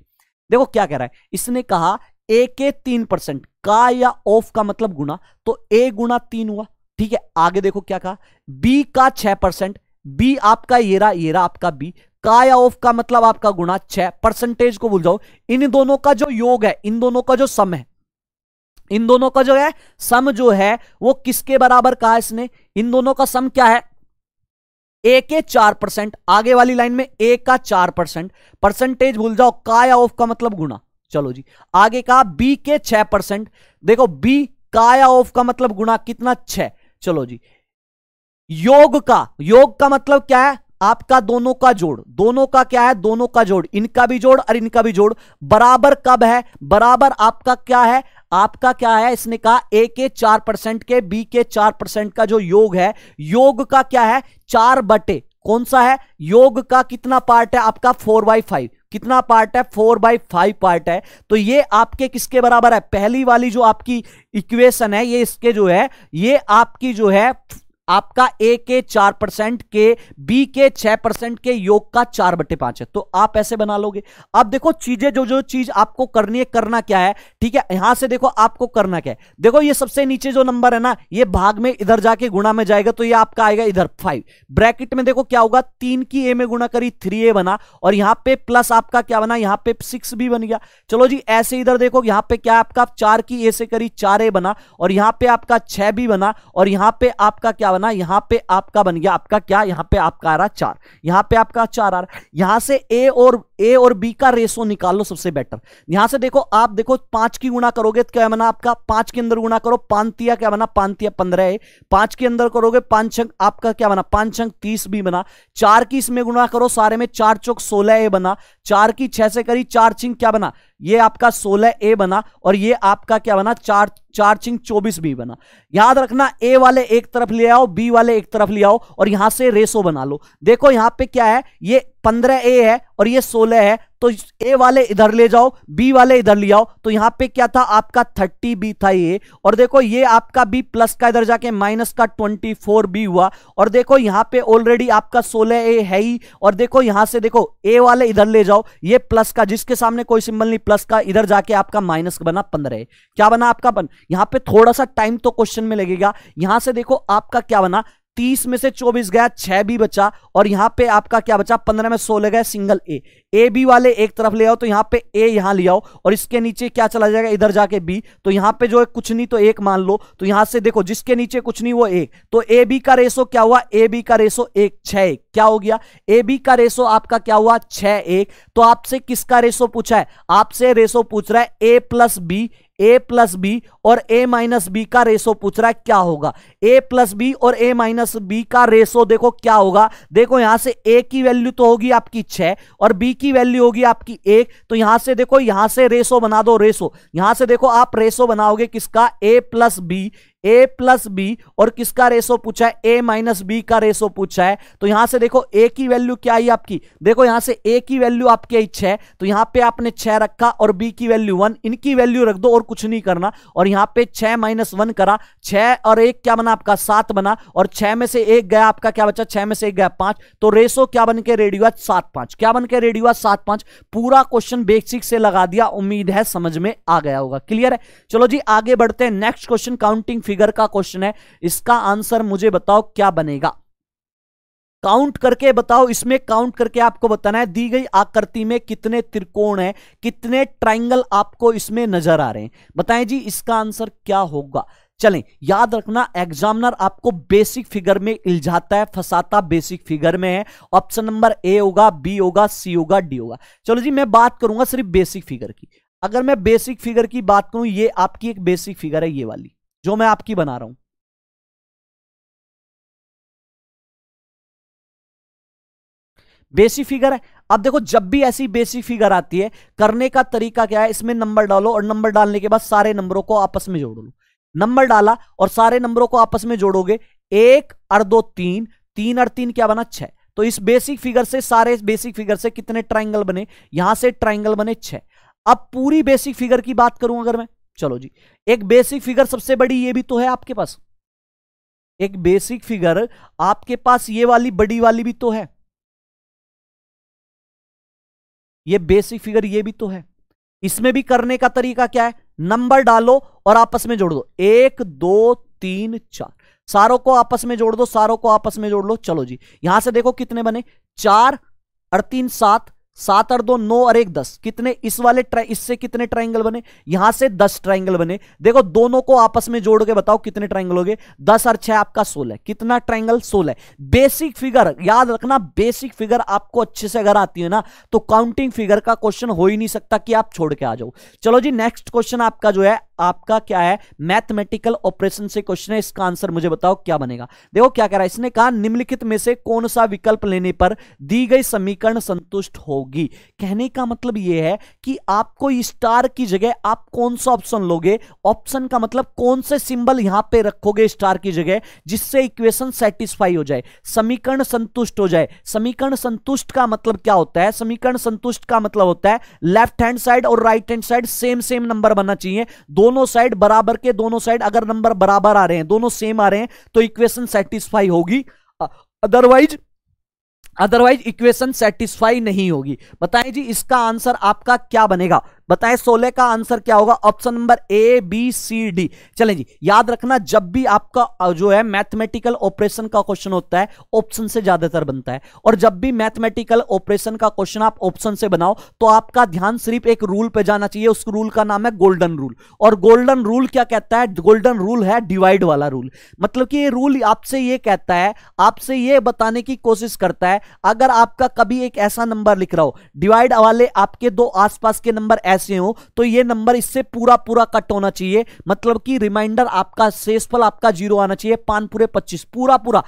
देखो क्या कह रहा है इसने कहा ए के तीन परसेंट का या ऑफ का मतलब गुना तो ए गुना तीन हुआ ठीक है आगे देखो क्या कहा बी का छह परसेंट बी आपका ये रहा ये रहा आपका बी का या ऑफ का मतलब आपका गुना छह परसेंटेज को भूल जाओ इन दोनों का जो योग है इन दोनों का जो सम है इन दोनों का जो है सम जो है वो किसके बराबर कहा इसने इन दोनों का सम क्या है ए के चार परसेंट आगे वाली लाइन में ए का चार परसेंट परसेंटेज भूल जाओ का या ऑफ का मतलब गुणा चलो जी आगे का बी के छह परसेंट देखो बी का या ऑफ का मतलब गुणा कितना छ चलो जी योग का योग का मतलब क्या है आपका दोनों का जोड़ दोनों का क्या है दोनों का जोड़ इनका भी जोड़ और इनका भी जोड़ बराबर कब है बराबर आपका क्या है आपका क्या है इसने कहा ए के चार परसेंट के बी के चार परसेंट का जो योग है योग का क्या है चार बटे कौन सा है योग का कितना पार्ट है आपका फोर बाई फाइव कितना पार्ट है फोर बाई फाइव पार्ट है तो ये आपके किसके बराबर है पहली वाली जो आपकी इक्वेशन है ये इसके जो है ये आपकी जो है आपका ए के चार परसेंट के बी के छह परसेंट के योग का चार बटे पांच है तो आप ऐसे बना लोगे अब देखो चीजें जो जो चीज आपको करनी है करना क्या है ठीक है यहां से देखो आपको करना क्या है देखो ये सबसे नीचे जो नंबर है ना ये भाग में इधर जाके गुणा में जाएगा तो ये आपका आएगा इधर फाइव ब्रैकेट में देखो क्या होगा तीन की ए में गुणा करी थ्री ए बना और यहां पर प्लस आपका क्या बना यहां पर सिक्स भी बन गया चलो जी ऐसे इधर देखो यहां पर क्या आपका चार की ए से करी चार ए बना और यहां पर आपका छह भी बना और यहां पर आपका क्या बना यहां पे आपका बन गया आपका क्या यहां पे आपका आ रहा चार यहां पे आपका चार आ रहा यहां से ए और ए और बी का रेशो निकाल लो सबसे बेटर यहां से देखो आप देखो पांच की गुणा करोगे तो क्या बना आपका पांच के अंदर गुणा करो पांतिया क्या बना पांतिया पंद्रह पांच के अंदर करोगे पांच अंक आपका क्या बना पांच अंक तीस भी बना चार की इसमें गुणा करो सारे में चार चौक सोलह ए बना चार की छह से करी चार चिंग क्या बना ये आपका 16 ए बना और ये आपका क्या बना चार चार्जिंग 24 बी बना याद रखना ए वाले एक तरफ ले आओ बी वाले एक तरफ ले आओ और यहां से रेसो बना लो देखो यहां पे क्या है ये पंद्रह ए है और ये सोलह है तो ए वाले इधर ले जाओ बी वाले इधर ले आओ तो यहां पे क्या था आपका थर्टी बी था ये और देखो ये आपका बी प्लस का इधर जाके माइनस का ट्वेंटी फोर बी हुआ और देखो यहां पे ऑलरेडी आपका सोलह ए है ही और देखो यहां से देखो ए वाले इधर ले जाओ ये प्लस का जिसके सामने कोई सिंबल नहीं प्लस का इधर जाके आपका माइनस बना पंद्रह क्या बना आपका बन यहां पर थोड़ा सा टाइम तो क्वेश्चन में लगेगा यहां से देखो आपका क्या बना तीस में से चौबीस गया छह भी बचा और यहां पे आपका क्या बचा पंद्रह में सोलह गया सिंगल ए ए बी वाले एक तरफ ले आओ तो यहाँ पे ए यहां ले आओ और इसके नीचे क्या चला जाएगा इधर जाके बी तो यहां पे जो है कुछ नहीं तो एक मान लो तो यहां से देखो जिसके नीचे कुछ नहीं वो एक तो ए बी का रेसो क्या हुआ ए बी का रेसो एक छह एक क्या हो गया ए बी का रेसो आपका क्या हुआ छह एक तो आपसे किसका रेसो पूछा है आपसे रेसो पूछ रहा है A plus B A plus B और ए माइनस बी का रेशो पूछ रहा है क्या होगा ए प्लस बी और ए माइनस बी का रेशो देखो क्या होगा देखो यहां से ए की वैल्यू तो होगी आपकी छह और बी की वैल्यू होगी आपकी एक तो यहां से देखो यहां से रेशो बना दो रेशो यहां से देखो आप रेशो बनाओगे किसका A plus B A plus B और किसका रेशो पूछा है ए माइनस बी का रेशो पूछा है तो यहां से देखो ए की वैल्यू क्या आई आपकी देखो यहां से ए की वैल्यू आपकी आई छह तो यहां पे आपने छह रखा और बी की वैल्यू वन इनकी वैल्यू रख दो और कुछ नहीं करना और यहां पे छह माइनस वन करा छह और एक क्या बना आपका सात बना और छह में से एक गया आपका क्या बचा छह में से एक गया पांच तो रेशो क्या बन के रेडी हुआ सात पांच क्या बन के रेडी हुआ सात पांच पूरा क्वेश्चन बेसिक से लगा दिया उम्मीद है समझ में आ गया होगा क्लियर है चलो जी आगे बढ़ते हैं next question counting figure figure का क्वेश्चन है इसका आंसर मुझे बताओ क्या बनेगा काउंट करके बताओ इसमें काउंट करके आपको बताना है दी गई आकृति में कितने त्रिकोण है कितने ट्राइंगल आपको इसमें नजर आ रहे हैं बताएं जी इसका आंसर क्या होगा चलें याद रखना एग्जामिनर आपको बेसिक फिगर में इलझाता है फंसाता बेसिक फिगर में है ऑप्शन नंबर ए होगा बी होगा सी होगा डी होगा चलो जी मैं बात करूंगा सिर्फ बेसिक फिगर की अगर मैं बेसिक फिगर की बात करूं ये आपकी एक बेसिक फिगर है ये वाली जो मैं आपकी बना रहा हूं बेसिक फिगर है अब देखो जब भी ऐसी बेसिक फिगर आती है करने का तरीका क्या है इसमें नंबर डालो और नंबर डालने के बाद सारे नंबरों को आपस में जोड़ लो नंबर डाला और सारे नंबरों को आपस में जोड़ोगे एक और दो तीन तीन और तीन क्या बना छह तो इस बेसिक फिगर से सारे बेसिक फिगर से कितने ट्राइंगल बने यहां से ट्राइंगल बने छह अब पूरी बेसिक फिगर की बात करूं अगर मैं चलो जी एक बेसिक फिगर सबसे बड़ी ये भी तो है आपके पास एक बेसिक फिगर आपके पास ये वाली बड़ी वाली भी तो है ये बेसिक फिगर ये भी तो है इसमें भी करने का तरीका क्या है नंबर डालो और आपस में जोड़ दो एक दो तीन चार सारों को आपस में जोड़ दो सारों को आपस में जोड़ लो चलो जी यहां से देखो कितने बने चार अड़तीन सात सात और दो नौ और एक दस कितने इस वाले इससे कितने ट्राइंगल बने यहां से दस ट्राइंगल बने देखो दोनों को आपस में जोड़ के बताओ कितने ट्राइंगल हो गए दस और छह आपका सोलह कितना ट्राइंगल सोलह बेसिक फिगर याद रखना बेसिक फिगर आपको अच्छे से अगर आती है ना तो काउंटिंग फिगर का क्वेश्चन हो ही नहीं सकता कि आप छोड़ के आ जाओ चलो जी नेक्स्ट क्वेश्चन आपका जो है आपका क्या है मैथमेटिकल ऑपरेशन से क्वेश्चन है इसका आंसर मुझे बताओ क्या बनेगा देखो क्या कह रहा है इसने कहा निम्नलिखित में से कौन सा विकल्प लेने पर दी गई समीकरण संतुष्ट होगी कहने का मतलब यह है कि आपको स्टार की जगह आप कौन सा ऑप्शन लोगे ऑप्शन का मतलब कौन से सिंबल यहां पे रखोगे स्टार की जगह जिससे इक्वेशन सेटिस्फाई हो जाए समीकरण संतुष्ट हो जाए समीकरण संतुष्ट का मतलब क्या होता है समीकरण संतुष्ट का मतलब होता है लेफ्ट हैंड साइड और right hand side same same number बनना चाहिए दो दोनों साइड बराबर के दोनों साइड अगर नंबर बराबर आ रहे हैं दोनों सेम आ रहे हैं तो इक्वेशन सेटिस्फाई होगी अदरवाइज अदरवाइज इक्वेशन सेटिस्फाई नहीं होगी बताएं जी इसका आंसर आपका क्या बनेगा बताएं सोलह का आंसर क्या होगा option number A B C D चले जी याद रखना जब भी आपका जो है मैथमेटिकल ऑपरेशन का क्वेश्चन होता है ऑप्शन से ज्यादातर बनता है और जब भी मैथमेटिकल ऑपरेशन का क्वेश्चन आप ऑप्शन से बनाओ तो आपका ध्यान सिर्फ एक रूल पे जाना चाहिए उस रूल का नाम है गोल्डन रूल और गोल्डन रूल क्या कहता है गोल्डन रूल है डिवाइड वाला रूल मतलब कि ये रूल आपसे ये कहता है आपसे ये बताने की कोशिश करता है अगर आपका कभी एक ऐसा नंबर लिख रहा हो डिवाइड वाले आपके दो आसपास के नंबर ऐसे ऐसे हो तो ये नंबर इससे पूरा पूरा कट होना चाहिए मतलब कि रिमाइंडर आपका शेषफल आपका जीरो आना चाहिए पान पूरे पच्चीस पूरा पूरा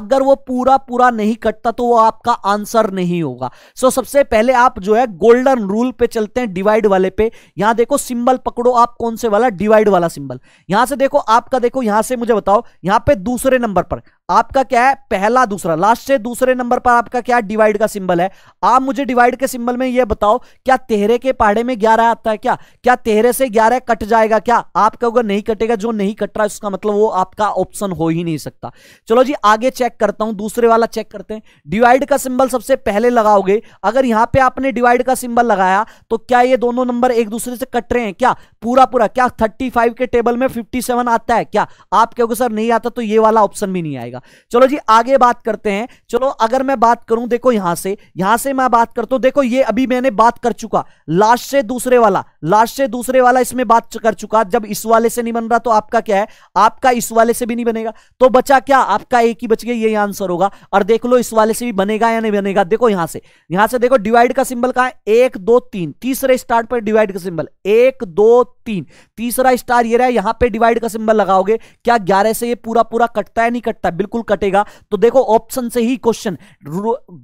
अगर वो पूरा पूरा नहीं कटता तो वो आपका आंसर नहीं होगा सो so, सबसे पहले आप जो है गोल्डन रूल पे चलते हैं डिवाइड वाले पे यहां देखो सिंबल पकड़ो आप कौन से वाला डिवाइड वाला सिंबल यहां से देखो आपका देखो यहां से मुझे बताओ यहां पे दूसरे नंबर पर आपका क्या है पहला दूसरा लास्ट से दूसरे नंबर पर आपका क्या डिवाइड का सिंबल है आप मुझे डिवाइड के सिंबल में यह बताओ क्या तेहरे के पहाड़े में ग्यारह आता है क्या क्या तेहरे से ग्यारह कट जाएगा क्या आप कहोगे नहीं कटेगा जो नहीं कट रहा है उसका मतलब वो आपका ऑप्शन हो ही नहीं सकता चलो जी आगे चेक करता हूं दूसरे वाला चेक करते हैं डिवाइड का सिंबल सबसे पहले लगाओगे अगर यहां पर आपने डिवाइड का सिंबल लगाया तो क्या ये दोनों नंबर एक दूसरे से कट रहे हैं क्या पूरा पूरा क्या थर्टी के टेबल में फिफ्टी आता है क्या आप कहोगे सर नहीं आता तो ये वाला ऑप्शन भी नहीं आएगा जाएगा चलो जी आगे बात करते हैं चलो अगर मैं बात करूं देखो यहां से यहां से मैं बात करता हूं देखो ये अभी मैंने बात कर चुका लास्ट से दूसरे वाला लास्ट से दूसरे वाला इसमें बात कर चुका जब इस वाले से नहीं बन रहा तो आपका क्या है आपका इस वाले से भी नहीं बनेगा तो बचा क्या आपका एक ही बच गया यही आंसर होगा और देख लो इस वाले से भी बनेगा या नहीं बनेगा देखो यहां से यहां से देखो डिवाइड का सिंबल कहा एक दो तीन तीसरे स्टार्ट पर डिवाइड का सिंबल एक दो तीन तीसरा स्टार ये रहा यहां पे डिवाइड का सिंबल लगाओगे क्या ग्यारह से ये पूरा पूरा कटता है नहीं कटता बिल्कुल कटेगा तो देखो ऑप्शन से ही क्वेश्चन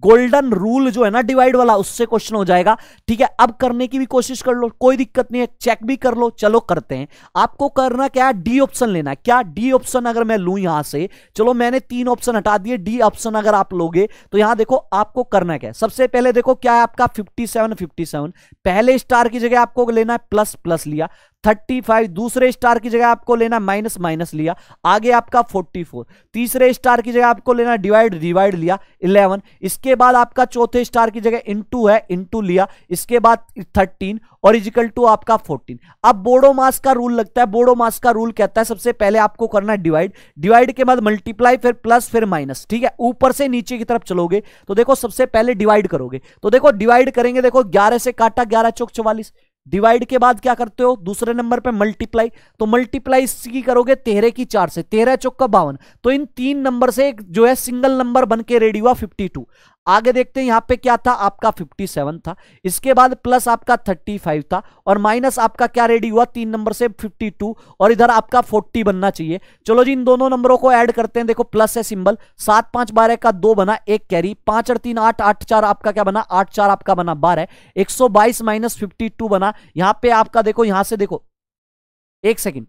गोल्डन रूल जो है ना डिवाइड वाला उससे क्वेश्चन हो जाएगा ठीक है अब करने की भी कोशिश कर लो कोई दिक्कत नहीं है चेक भी कर लो चलो करते हैं आपको करना क्या डी ऑप्शन लेना क्या डी ऑप्शन अगर मैं लू यहां से चलो मैंने तीन ऑप्शन हटा दिए डी ऑप्शन अगर आप लोगे तो यहां देखो आपको करना क्या सबसे पहले देखो क्या है आपका 57 57 पहले स्टार की जगह आपको लेना है प्लस प्लस लिया थर्टी फाइव दूसरे स्टार की जगह आपको लेना माइनस माइनस लिया आगे आपका फोर्टी फोर तीसरे स्टार की जगह आपको लेना डिवाइड डिवाइड लिया इलेवन इसके बाद आपका चौथे स्टार की जगह इन है इंटू लिया इसके बाद थर्टीन और इजिकल टू आपका फोर्टीन अब बोडो मास का रूल लगता है बोडो मास का रूल कहता है सबसे पहले आपको करना है डिवाइड डिवाइड के बाद मल्टीप्लाई फिर प्लस फिर माइनस ठीक है ऊपर से नीचे की तरफ चलोगे तो देखो सबसे पहले डिवाइड करोगे तो देखो डिवाइड करेंगे देखो ग्यारह से काटा ग्यारह चौक चौवालीस डिवाइड के बाद क्या करते हो दूसरे नंबर पे मल्टीप्लाई तो मल्टीप्लाई इसकी करोगे तेरह की चार से तेरह चौका बावन तो इन तीन नंबर से एक जो है सिंगल नंबर बन के रेडी हुआ फिफ्टी टू आगे देखते हैं यहां पे क्या था आपका 57 था इसके बाद प्लस आपका 35 था और माइनस आपका क्या रेडी हुआ तीन नंबर से 52 और इधर आपका 40 बनना चाहिए चलो जी इन दोनों नंबरों को ऐड करते हैं देखो प्लस है सिंबल सात पांच बारह का दो बना एक कैरी पांच और तीन आठ आठ चार आपका क्या बना आठ चार आपका बना बारह एक सौ बाईस माइनस फिफ्टी टू बना यहां पर आपका देखो यहां से देखो एक सेकेंड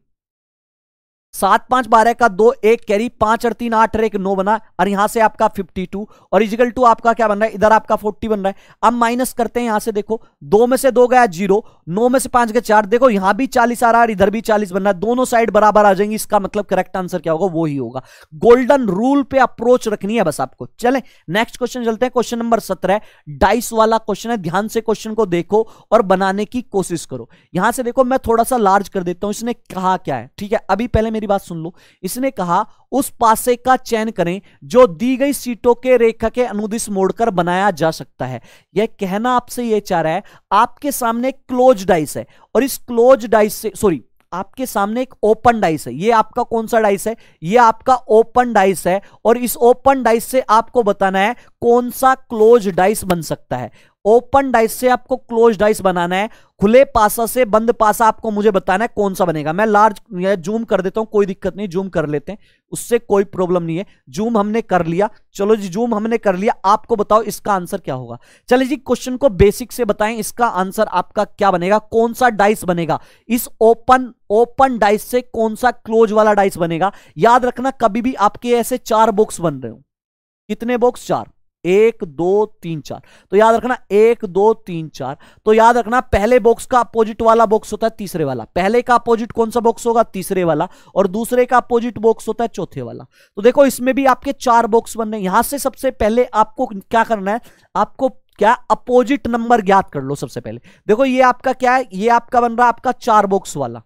सात पांच बारह का दो एक कैरी पांच और तीन आठ और एक नौ बना और यहां से आपका फिफ्टी टू और इजिकल टू आपका क्या बन रहा है इधर आपका फोर्टी बन रहा है अब माइनस करते हैं यहां से देखो दो में से दो गया जीरो नौ में से पांच गया चार देखो यहां भी चालीस आ रहा है इधर भी चालीस बन रहा है दोनों साइड बराबर आ जाएंगी इसका मतलब करेक्ट आंसर क्या होगा वो ही होगा गोल्डन रूल पे अप्रोच रखनी है बस आपको चले नेक्स्ट क्वेश्चन चलते हैं क्वेश्चन नंबर सत्रह डाइस वाला क्वेश्चन है ध्यान से क्वेश्चन को देखो और बनाने की कोशिश करो यहां से देखो मैं थोड़ा सा लार्ज कर देता हूं इसने कहा क्या है ठीक है अभी पहले मेरी मेरी बात सुन लो इसने कहा उस पासे का चयन करें जो दी गई सीटों के रेखा के अनुदिश मोड़कर बनाया जा सकता है यह कहना आपसे यह चाह रहा है आपके सामने क्लोज डाइस है और इस क्लोज डाइस से सॉरी आपके सामने एक ओपन डाइस है ये आपका कौन सा डाइस है ये आपका ओपन डाइस है और इस ओपन डाइस से आपको बताना है कौन सा क्लोज डाइस बन सकता है ओपन डाइस से आपको क्लोज डाइस बनाना है खुले पासा से बंद पासा आपको मुझे बताना है कौन सा बनेगा मैं लार्ज जूम कर देता हूं कोई दिक्कत नहीं जूम कर लेते हैं उससे कोई प्रॉब्लम नहीं है जूम हमने कर लिया चलो जी जूम हमने कर लिया आपको बताओ इसका आंसर क्या होगा चलिए जी क्वेश्चन को बेसिक से बताएं इसका आंसर आपका क्या बनेगा कौन सा डाइस बनेगा इस ओपन ओपन डाइस से कौन सा क्लोज वाला डाइस बनेगा याद रखना कभी भी आपके ऐसे चार बॉक्स बन रहे हो कितने बॉक्स चार एक दो तीन चार तो याद रखना एक दो तीन चार तो याद रखना पहले बॉक्स का अपोजिट वाला बॉक्स होता है तीसरे वाला पहले का अपोजिट कौन सा बॉक्स होगा तीसरे वाला और दूसरे का अपोजिट बॉक्स होता है चौथे वाला तो देखो इसमें भी आपके चार बॉक्स बनने यहां से सबसे पहले आपको क्या करना है आपको क्या अपोजिट नंबर ज्ञात कर लो सबसे पहले देखो ये आपका क्या है ये आपका बन रहा है आपका चार बॉक्स वाला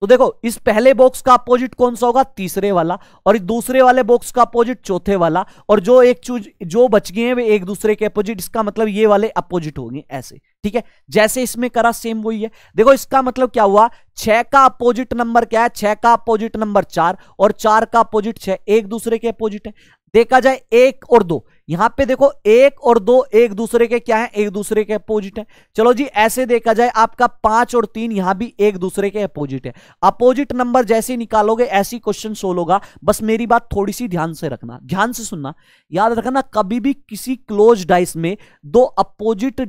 तो देखो इस पहले बॉक्स का अपोजिट कौन सा होगा तीसरे वाला और दूसरे वाले बॉक्स का अपोजिट चौथे वाला और जो एक चूज जो बच गए हैं वे एक दूसरे के अपोजिट इसका मतलब ये वाले अपोजिट होंगे ऐसे ठीक है जैसे इसमें करा सेम वही है देखो इसका मतलब क्या हुआ छह का अपोजिट नंबर क्या है छह का अपोजिट नंबर चार और चार का अपोजिट छह एक दूसरे के अपोजिट है देखा जाए एक और दो यहां पे देखो एक और दो एक दूसरे के क्या है एक दूसरे के अपोजिट है चलो जी ऐसे देखा जाए आपका पांच और तीन यहां भी एक दूसरे के अपोजिट है अपोजिट नंबर जैसे निकालोगे ऐसी क्वेश्चन सोल्व होगा बस मेरी बात थोड़ी सी ध्यान से रखना ध्यान से सुनना याद रखना कभी भी किसी क्लोज डाइस में दो अपोजिट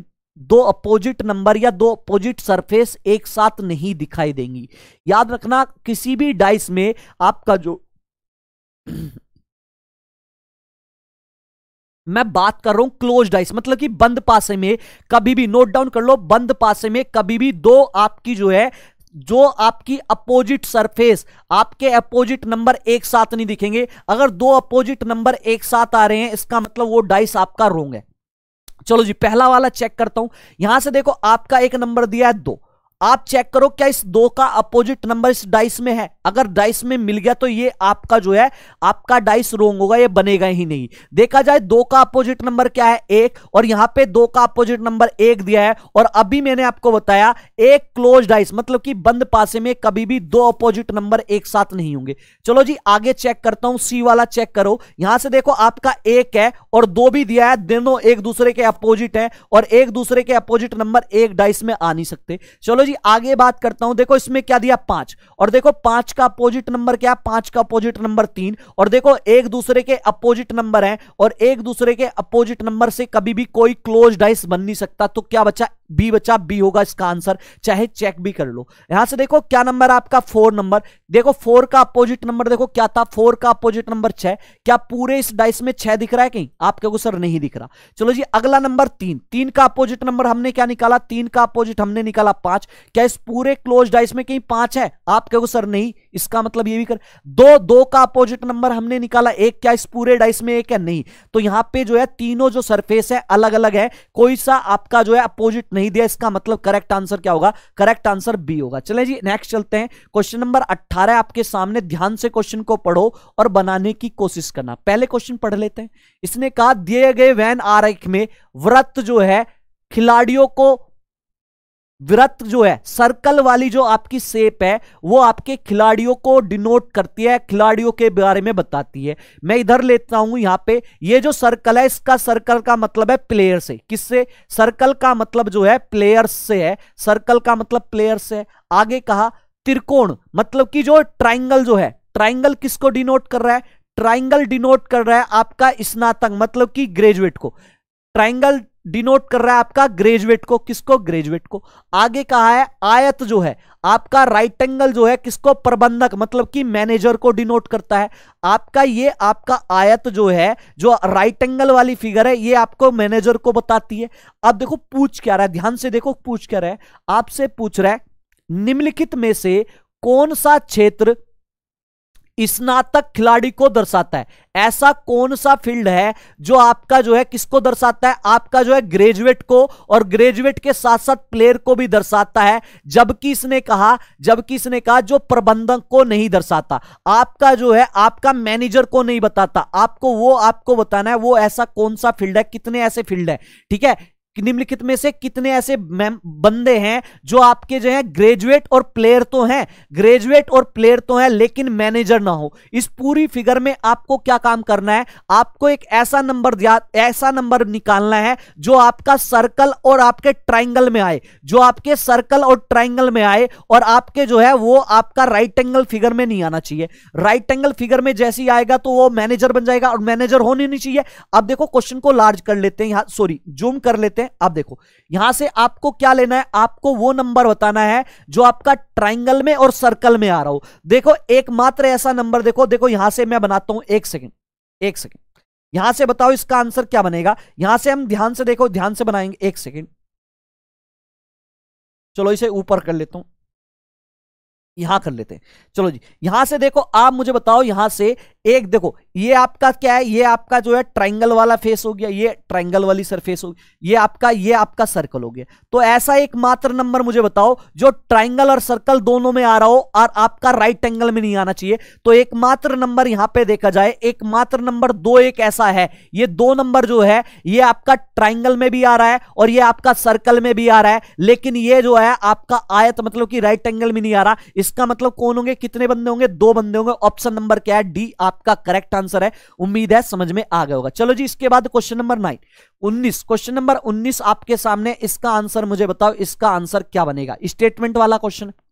दो अपोजिट नंबर या दो अपोजिट सरफेस एक साथ नहीं दिखाई देंगी याद रखना किसी भी डाइस में आपका जो [CLEARS THROAT] मैं बात कर रहा हूं क्लोज डाइस मतलब कि बंद पासे में कभी भी नोट डाउन कर लो बंद पासे में कभी भी दो आपकी जो है जो आपकी अपोजिट सरफेस आपके अपोजिट नंबर एक साथ नहीं दिखेंगे अगर दो अपोजिट नंबर एक साथ आ रहे हैं इसका मतलब वो डाइस आपका रोंग है चलो जी पहला वाला चेक करता हूं यहां से देखो आपका एक नंबर दिया है दो आप चेक करो क्या इस दो का अपोजिट नंबर इस डाइस में है अगर डाइस में मिल गया तो ये आपका जो है आपका डाइस रोंग होगा ये बनेगा ही नहीं देखा जाए दो का अपोजिट नंबर क्या है एक और यहां पे दो का अपोजिट नंबर एक दिया है और अभी मैंने आपको बताया एक क्लोज डाइस मतलब कि बंद पासे में कभी भी दो अपोजिट नंबर एक साथ नहीं होंगे चलो जी आगे चेक करता हूं सी वाला चेक करो यहां से देखो आपका एक है और दो भी दिया है दोनों एक दूसरे के अपोजिट है और एक दूसरे के अपोजिट नंबर एक डाइस में आ नहीं सकते चलो जी आगे बात करता हूं देखो इसमें क्या दिया पांच और देखो पांच का अपोजिट नंबर क्या पांच का अपोजिट नंबर तीन और देखो एक दूसरे के अपोजिट नंबर है और एक दूसरे के अपोजिट नंबर से कभी भी कोई क्लोज डाइस बन नहीं सकता तो क्या बच्चा बी बच्चा बी होगा इसका आंसर चाहे चेक भी कर लो यहां से देखो क्या नंबर आपका फोर नंबर देखो फोर का अपोजिट नंबर देखो क्या था फोर का अपोजिट नंबर छह क्या पूरे इस डाइस में छह दिख रहा है कहीं आपके को सर नहीं दिख रहा चलो जी अगला नंबर तीन तीन का अपोजिट नंबर हमने क्या निकाला तीन का अपोजिट हमने निकाला पांच क्या इस पूरे क्लोज डाइस में कहीं पांच है आपके को सर नहीं इसका मतलब ये भी कर दो दो का अपोजिट नंबर हमने निकाला एक क्या इस पूरे डाइस में एक है नहीं तो यहां पे जो है तीनों जो सरफेस है अलग अलग है कोई सा आपका जो है अपोजिट नहीं दिया इसका मतलब करेक्ट आंसर क्या होगा करेक्ट आंसर बी होगा चले जी नेक्स्ट चलते हैं क्वेश्चन नंबर अट्ठारह आपके सामने ध्यान से क्वेश्चन को पढ़ो और बनाने की कोशिश करना पहले क्वेश्चन पढ़ लेते हैं इसने कहा दिए गए वैन आरख में व्रत जो है खिलाड़ियों को वृत्त जो है सर्कल वाली जो आपकी सेप है वो आपके खिलाड़ियों को डिनोट करती है खिलाड़ियों के बारे में बताती है मैं इधर लेता हूं यहां पे ये जो सर्कल है इसका सर्कल का मतलब है प्लेयर से किससे सर्कल का मतलब जो है प्लेयर से है सर्कल का मतलब प्लेयर से है आगे कहा त्रिकोण मतलब कि जो ट्राइंगल जो है ट्राइंगल किसको डिनोट कर रहा है ट्राइंगल डिनोट कर रहा है आपका स्नातक मतलब कि ग्रेजुएट को ट्राइंगल डिनोट कर रहा है आपका ग्रेजुएट को किसको ग्रेजुएट को आगे कहा है आयत जो है आपका राइट एंगल जो है किसको प्रबंधक मतलब कि मैनेजर को डिनोट करता है आपका ये आपका आयत जो है जो राइट एंगल वाली फिगर है ये आपको मैनेजर को बताती है अब देखो पूछ क्या रहा है ध्यान से देखो पूछ क्या रहा है आपसे पूछ रहा है निम्नलिखित में से कौन सा क्षेत्र स्नातक खिलाड़ी को दर्शाता है ऐसा कौन सा फील्ड है जो आपका जो है किसको दर्शाता है आपका जो है ग्रेजुएट को और ग्रेजुएट के साथ साथ प्लेयर को भी दर्शाता है जबकि इसने कहा जबकि इसने कहा जो प्रबंधक को नहीं दर्शाता आपका जो है आपका मैनेजर को नहीं बताता आपको वो आपको बताना है वो ऐसा कौन सा फील्ड है कितने ऐसे फील्ड है ठीक है निम्नलिखित में से कितने ऐसे बंदे हैं जो आपके जो है ग्रेजुएट और प्लेयर तो हैं ग्रेजुएट और प्लेयर तो हैं लेकिन मैनेजर ना हो इस पूरी फिगर में आपको क्या काम करना है आपको एक ऐसा नंबर ऐसा नंबर निकालना है जो आपका सर्कल और आपके ट्राइंगल में आए जो आपके सर्कल और ट्राइंगल में आए और आपके जो है वो आपका राइट एंगल फिगर में नहीं आना चाहिए राइट एंगल फिगर में जैसे ही आएगा तो वो मैनेजर बन जाएगा और मैनेजर होने नहीं चाहिए अब देखो क्वेश्चन को लार्ज कर लेते हैं यहां सॉरी जूम कर लेते हैं आप देखो यहां से आपको क्या लेना है आपको वो नंबर बताना है जो आपका ट्राइंगल में और सर्कल में आ रहा हो देखो एकमात्र ऐसा नंबर देखो देखो यहां से मैं बनाता हूं एक सेकेंड एक सेकेंड यहां से बताओ इसका आंसर क्या बनेगा यहां से हम ध्यान से देखो ध्यान से बनाएंगे एक सेकेंड चलो इसे ऊपर कर लेता हूं यहां कर लेते हैं चलो जी यहां से देखो आप मुझे बताओ यहां से एक देखो ये आपका क्या है ये आपका जो है ट्राइंगल वाला फेस हो गया ये ट्राइंगल वाली सरफेस हो गई ये आपका ये आपका सर्कल हो गया तो ऐसा एक मात्र नंबर मुझे बताओ जो ट्राइंगल और सर्कल दोनों में आ रहा हो और आपका राइट एंगल में नहीं आना चाहिए तो एक मात्र नंबर यहां पर देखा जाए एक मात्र नंबर दो एक ऐसा है ये दो नंबर जो है ये आपका ट्राइंगल में भी आ रहा है और ये आपका सर्कल में भी आ रहा है लेकिन ये जो है आपका आयत मतलब कि राइट एंगल में नहीं आ रहा इस इसका मतलब कौन होंगे कितने बंदे होंगे दो बंदे होंगे ऑप्शन नंबर क्या है डी आपका करेक्ट आंसर है उम्मीद है समझ में आ गया होगा चलो जी इसके बाद क्वेश्चन नंबर नाइन उन्नीस क्वेश्चन नंबर उन्नीस आपके सामने इसका आंसर मुझे बताओ इसका आंसर क्या बनेगा स्टेटमेंट वाला क्वेश्चन है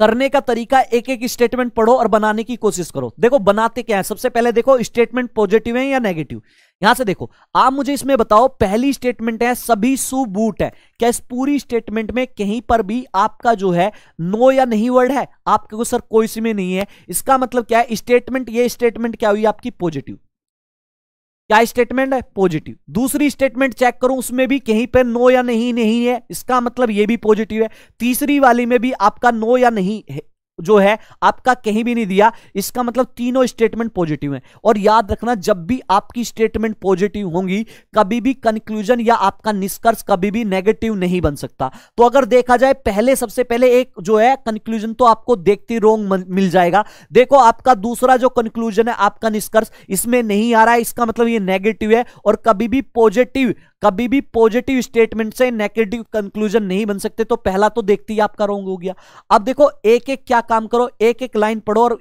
करने का तरीका एक एक स्टेटमेंट पढ़ो और बनाने की कोशिश करो देखो बनाते क्या है सबसे पहले देखो स्टेटमेंट पॉजिटिव है या नेगेटिव यहां से देखो आप मुझे इसमें बताओ पहली स्टेटमेंट है सभी सुबूट है क्या इस पूरी स्टेटमेंट में कहीं पर भी आपका जो है नो या नहीं वर्ड है आपके को सर कोई सी में नहीं है इसका मतलब क्या है स्टेटमेंट ये स्टेटमेंट क्या हुई आपकी पॉजिटिव क्या स्टेटमेंट है पॉजिटिव दूसरी स्टेटमेंट चेक करूं उसमें भी कहीं पर नो या नहीं नहीं है इसका मतलब ये भी पॉजिटिव है तीसरी वाली में भी आपका नो या नहीं जो है आपका कहीं भी नहीं दिया इसका मतलब तीनों स्टेटमेंट पॉजिटिव हैं और याद रखना जब भी आपकी स्टेटमेंट पॉजिटिव होंगी कभी भी कंक्लूजन या आपका निष्कर्ष कभी भी नेगेटिव नहीं बन सकता तो अगर देखा जाए पहले सबसे पहले एक जो है कंक्लूजन तो आपको देखते रोंग मिल जाएगा देखो आपका दूसरा जो कंक्लूजन है आपका निष्कर्ष इसमें नहीं आ रहा है इसका मतलब ये नेगेटिव है और कभी भी पॉजिटिव कभी भी पॉजिटिव स्टेटमेंट से नेगेटिव कंक्लूजन नहीं बन सकते तो पहला तो देखते ही आपका रोंग हो गया अब देखो एक एक क्या काम करो एक एक लाइन पढ़ो और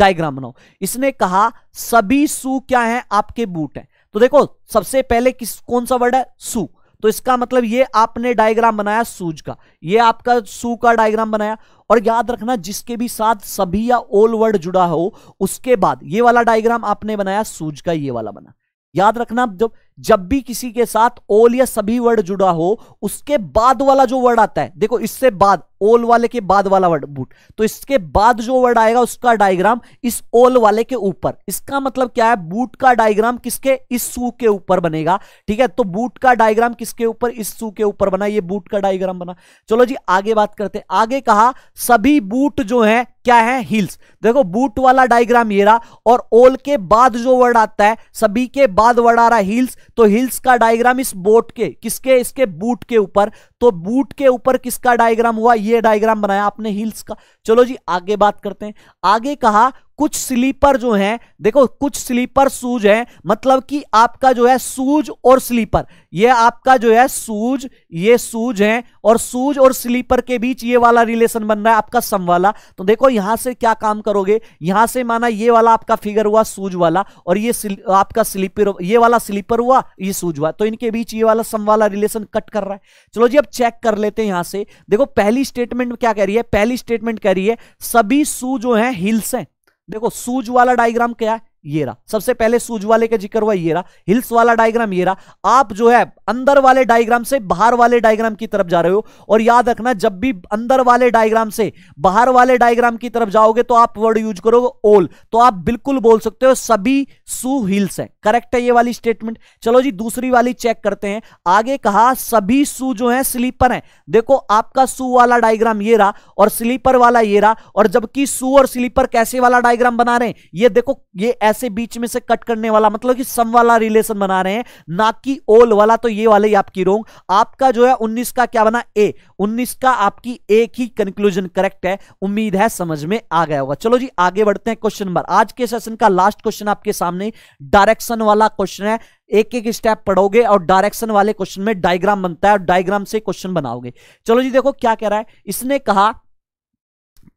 डायग्राम बनाओ इसने कहा सभी सू क्या है आपके बूट है तो देखो सबसे पहले किस कौन सा वर्ड है सू तो इसका मतलब ये आपने डायग्राम बनाया सूज का ये आपका सू का डायग्राम बनाया और याद रखना जिसके भी साथ सभी या ओल वर्ड जुड़ा हो उसके बाद ये वाला डायग्राम आपने बनाया सूज का ये वाला बना याद रखना जब जब भी किसी के साथ ओल या सभी वर्ड जुड़ा हो उसके बाद वाला जो वर्ड आता है देखो इससे बाद ओल वाले के बाद वाला वर्ड बूट तो इसके बाद जो वर्ड आएगा उसका डायग्राम इस ओल वाले के ऊपर इसका मतलब क्या है बूट का डायग्राम किसके इस सू के ऊपर बनेगा ठीक है तो बूट का डायग्राम किसके ऊपर इस सू के ऊपर बना ये बूट का डायग्राम बना चलो जी आगे बात करते आगे कहा सभी बूट जो है क्या है हिल्स देखो बूट वाला डायग्राम ये रहा और ओल के बाद जो वर्ड आता है सभी के बाद वर्ड आ रहा हिल्स तो हिल्स का डायग्राम इस बोट के किसके इसके बूट के ऊपर तो बूट के ऊपर किसका डायग्राम हुआ ये डायग्राम बनाया आपने हिल्स का चलो जी आगे बात करते हैं आगे कहा कुछ स्लीपर जो हैं देखो कुछ स्लीपर सूज हैं मतलब कि आपका जो है सूज और स्लीपर ये आपका जो है सूज ये सूज हैं और सूज और स्लीपर के बीच ये वाला रिलेशन बन रहा है आपका सम वाला तो देखो यहां से क्या काम करोगे यहां से माना ये वाला आपका फिगर हुआ सूज वाला और ये आपका स्लीपर ये वाला स्लीपर हुआ ये सूज हुआ तो इनके बीच ये वाला सम वाला रिलेशन कट कर रहा है चलो जी अब चेक कर लेते हैं यहां से देखो पहली स्टेटमेंट क्या कह रही है पहली स्टेटमेंट कह रही है सभी सू जो है हिल्स हैं देखो सूज वाला डायग्राम क्या है ये रहा सबसे पहले सूज वाले का जिक्र हुआ ये रहा हिल्स वाला डायग्राम ये रहा आप जो है अंदर वाले डायग्राम से बाहर वाले डायग्राम की तरफ जा रहे हो और याद रखना जब भी अंदर वाले डायग्राम से बाहर वाले डायग्राम की तरफ जाओगे तो आप वर्ड यूज करोगे ओल तो आप बिल्कुल बोल सकते हो सभी सू हिल्स है करेक्ट है ये वाली स्टेटमेंट चलो जी दूसरी वाली चेक करते हैं आगे कहा सभी सू जो है स्लीपर है देखो आपका सू वाला डायग्राम ये रहा और स्लीपर वाला ये रहा और जबकि सू और स्लीपर कैसे वाला डायग्राम बना रहे हैं ये देखो ये ऐसे बीच में से कट करने वाला मतलब कि सम वाला रिलेशन बना रहे हैं ना कि ओल वाला तो ये वाले ही आपकी रोंग आपका जो है उन्नीस का क्या बना ए उन्नीस का आपकी एक ही कंक्लूजन करेक्ट है उम्मीद है समझ में आ गया होगा चलो जी आगे बढ़ते हैं क्वेश्चन नंबर आज के सेशन का लास्ट क्वेश्चन आपके सामने डायरेक्शन वाला क्वेश्चन है एक एक स्टेप पढ़ोगे और डायरेक्शन वाले क्वेश्चन में डायग्राम बनता है और डायग्राम से क्वेश्चन बनाओगे चलो जी देखो क्या कह रहा है इसने कहा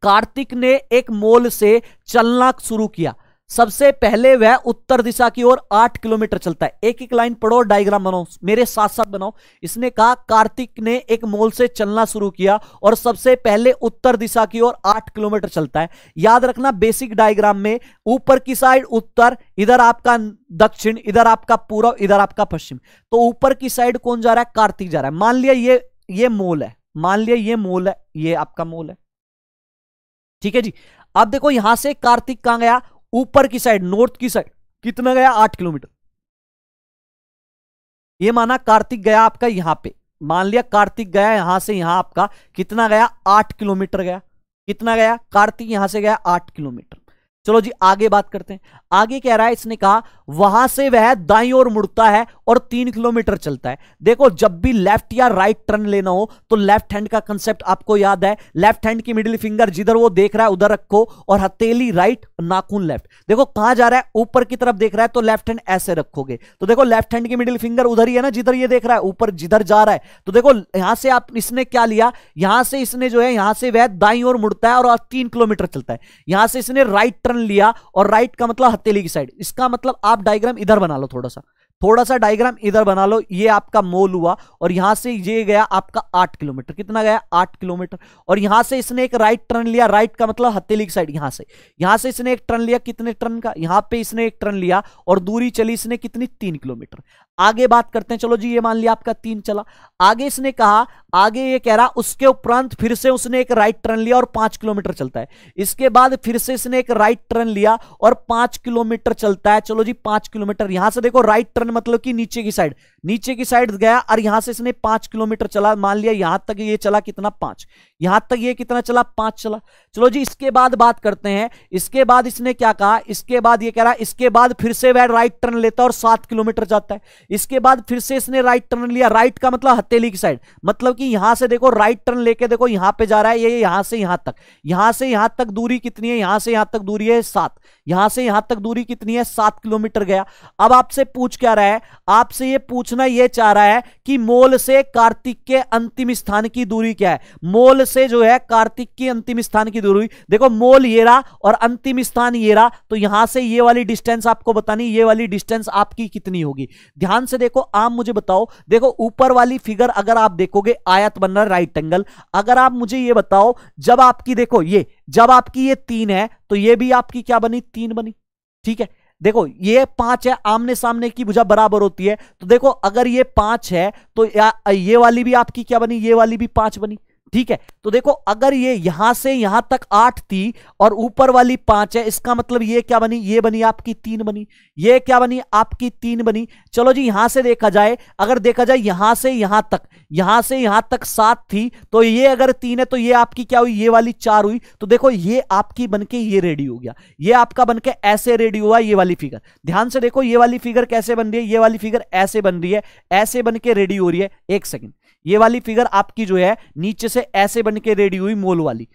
कार्तिक ने एक मोल से चलना शुरू किया सबसे पहले वह उत्तर दिशा की ओर आठ किलोमीटर चलता है एक एक लाइन पढ़ो डायग्राम बनाओ मेरे साथ साथ बनाओ इसने कहा कार्तिक ने एक मोल से चलना शुरू किया और सबसे पहले उत्तर दिशा की ओर आठ किलोमीटर चलता है याद रखना बेसिक डायग्राम में ऊपर की साइड उत्तर इधर आपका दक्षिण इधर आपका पूर्व इधर आपका पश्चिम तो ऊपर की साइड कौन जा रहा है कार्तिक जा रहा है मान लिया ये ये मोल है मान लिया ये मोल है ये आपका मोल है ठीक है जी अब देखो यहां से कार्तिक कहां गया ऊपर की साइड नॉर्थ की साइड कितना गया आठ किलोमीटर ये माना कार्तिक गया आपका यहां पे मान लिया कार्तिक गया यहां से यहां आपका कितना गया आठ किलोमीटर गया कितना गया कार्तिक यहां से गया आठ किलोमीटर चलो जी आगे बात करते हैं आगे कह रहा है इसने कहा वहां से वह दाई और मुड़ता है और तीन किलोमीटर चलता है देखो जब भी लेफ्ट या राइट टर्न लेना हो तो लेफ्ट हैंड का कंसेप्ट आपको याद है लेफ्ट हैंड की मिडिल फिंगर जिधर वो देख रहा है उधर रखो और हथेली राइट नाखून लेफ्ट देखो कहां जा रहा है ऊपर की तरफ देख रहा है तो लेफ्ट हैंड ऐसे रखोगे तो देखो लेफ्ट हैंड की मिडिल फिंगर उधर ही है ना जिधर ये देख रहा है ऊपर जिधर जा रहा है तो देखो यहां से आप इसने क्या लिया यहां से इसने जो है यहां से वह दाई और मुड़ता है और तीन किलोमीटर चलता है यहां से इसने राइट टर्न लिया और राइट का मतलब हथेली की साइड इसका मतलब आप डायग्राम इधर बना लो थोड़ा सा थोड़ा सा डायग्राम इधर बना लो ये आपका मोल हुआ और यहां से ये गया आपका आठ किलोमीटर कितना गया आठ किलोमीटर और यहां से इसने एक राइट टर्न लिया राइट का मतलब हथेली की साइड यहां से यहां से इसने एक टर्न लिया कितने टर्न का यहां पे इसने एक टर्न लिया और दूरी चली इसने कितनी तीन किलोमीटर आगे बात करते हैं चलो जी ये मान लिया आपका तीन चला आगे इसने कहा आगे ये कह रहा उसके उपरांत फिर से उसने एक राइट टर्न लिया और पांच किलोमीटर चलता है इसके बाद फिर से इसने एक राइट टर्न लिया और पांच किलोमीटर चलता है चलो जी पांच किलोमीटर यहां से देखो राइट टर्न मतलब कि नीचे की साइड नीचे की साइड गया और यहां से इसने पांच किलोमीटर चला मान लिया यहां तक ये चला कितना पांच यहां तक ये कितना चला पांच चला चलो जी इसके बाद बात करते हैं इसके बाद इसने क्या कहा इसके बाद ये कह रहा इसके बाद फिर से वह राइट टर्न लेता और सात किलोमीटर जाता है इसके बाद फिर से इसने राइट टर्न लिया राइट का मतलब हथेली की साइड मतलब कि यहां से देखो राइट टर्न लेके देखो यहां पर जा रहा है ये यहां से यहां तक यहां से यहां तक दूरी कितनी है यहां से यहां तक दूरी है सात यहां से यहां तक दूरी कितनी है सात किलोमीटर गया अब आपसे पूछ क्या रहा है आपसे ये पूछ पूछना यह चाह रहा है कि मोल से कार्तिक के अंतिम स्थान की दूरी क्या है मोल से जो है कार्तिक की अंतिम स्थान की दूरी देखो मोल ये रहा और अंतिम स्थान ये रहा तो यहां से ये वाली डिस्टेंस आपको बतानी ये वाली डिस्टेंस आपकी कितनी होगी ध्यान से देखो आप मुझे बताओ देखो ऊपर वाली फिगर अगर आप देखोगे आयत बन रहा राइट एंगल अगर आप मुझे ये बताओ जब आपकी देखो ये जब आपकी ये तीन है तो ये भी आपकी क्या बनी तीन बनी ठीक है देखो ये पांच है आमने सामने की भुजा बराबर होती है तो देखो अगर ये पांच है तो या ये वाली भी आपकी क्या बनी ये वाली भी पांच बनी ठीक है तो देखो अगर ये यहां से यहां तक आठ थी और ऊपर वाली पांच है इसका मतलब ये क्या बनी ये बनी आपकी तीन बनी ये क्या बनी आपकी तीन बनी चलो जी यहां से देखा जाए अगर देखा जाए यहां से यहां तक यहां से यहां तक सात थी तो ये अगर तीन है तो ये आपकी क्या हुई ये वाली चार हुई तो देखो ये आपकी बनके ये रेडी हो गया ये आपका बनके ऐसे रेडी हुआ ये वाली फिगर ध्यान से देखो ये वाली फिगर कैसे बन रही है ये वाली फिगर ऐसे बन रही है ऐसे बन के रेडी हो रही है एक सेकेंड ये वाली फिगर आपकी जो है नीचे से ऐसे बन के रेडी हुई मोल वाली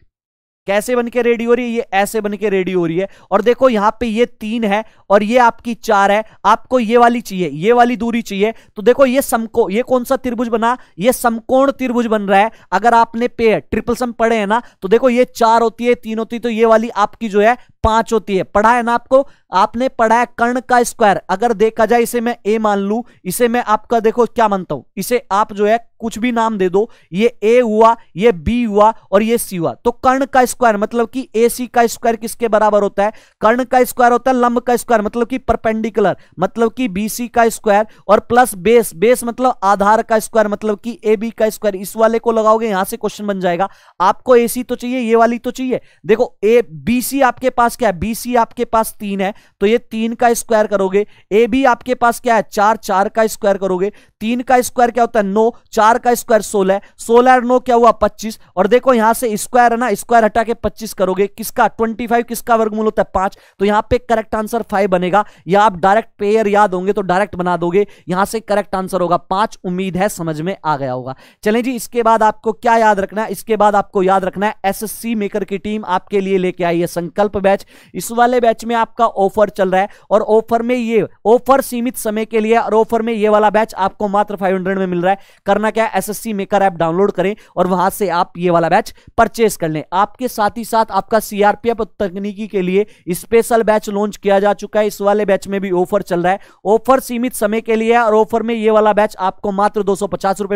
कैसे बन के रेडी हो रही है ये ऐसे बन के रेडी हो रही है और देखो यहाँ पे ये तीन है और ये आपकी चार है आपको ये वाली चाहिए ये वाली दूरी चाहिए तो देखो ये समको ये कौन सा त्रिभुज बना ये समकोण त्रिभुज बन रहा है अगर आपने पे ट्रिपल सम पढ़े हैं ना तो देखो ये चार होती है तीन होती है तो ये वाली आपकी जो है पांच होती है पढ़ा है ना आपको आपने पढ़ा है कर्ण का स्क्वायर अगर देखा जाए इसे मैं ए मान लू इसे मैं आपका देखो क्या मानता हूं इसे आप जो है कुछ भी नाम दे दो ये ए हुआ ये बी हुआ और ये सी हुआ तो कर्ण का स्क्वायर मतलब कि ए सी का स्क्वायर किसके बराबर होता है कर्ण का स्क्वायर होता है लंब का स्क्वायर मतलब कि परपेंडिकुलर मतलब कि बी सी का स्क्वायर और प्लस बेस बेस मतलब आधार का स्क्वायर मतलब कि ए बी का स्क्वायर इस वाले को लगाओगे यहां से क्वेश्चन बन जाएगा आपको ए सी तो चाहिए ये वाली तो चाहिए देखो ए बी सी आपके पास पास क्या है बीसी आपके पास तीन है तो ये तीन का स्क्वायर करोगे ए बी आपके पास क्या है चार चार का स्क्वायर करोगे तीन का स्क्वायर क्या होता है नो चार का स्क्वायर सोलह सोलह और नौ क्या हुआ पच्चीस और देखो यहां से स्क्वायर है ना स्क्वायर हटा के पच्चीस करोगे किसका ट्वेंटी फाइव किसका वर्गमूल होता है पांच तो यहां पे करेक्ट आंसर फाइव बनेगा या आप डायरेक्ट पेयर याद होंगे तो डायरेक्ट बना दोगे यहां से करेक्ट आंसर होगा पांच उम्मीद है समझ में आ गया होगा चले जी इसके बाद आपको क्या याद रखना है इसके बाद आपको याद रखना है एस मेकर की टीम आपके लिए लेके आई है संकल्प बैच बैच इस वाले बैच में आपका ऑफर चल रहा है और ऑफर में ये ऑफर सीमित समय के लिए और ऑफर में ये वाला बैच आपको मात्र 500 में मिल रहा है करना क्या है एस मेकर ऐप डाउनलोड करें और वहां से आप ये वाला बैच परचेस कर लें आपके साथ ही साथ आपका सीआरपीएफ तकनीकी के लिए स्पेशल बैच लॉन्च किया जा चुका है इस वाले बैच में भी ऑफर चल रहा है ऑफर सीमित समय के लिए और ऑफर में ये वाला बैच आपको मात्र दो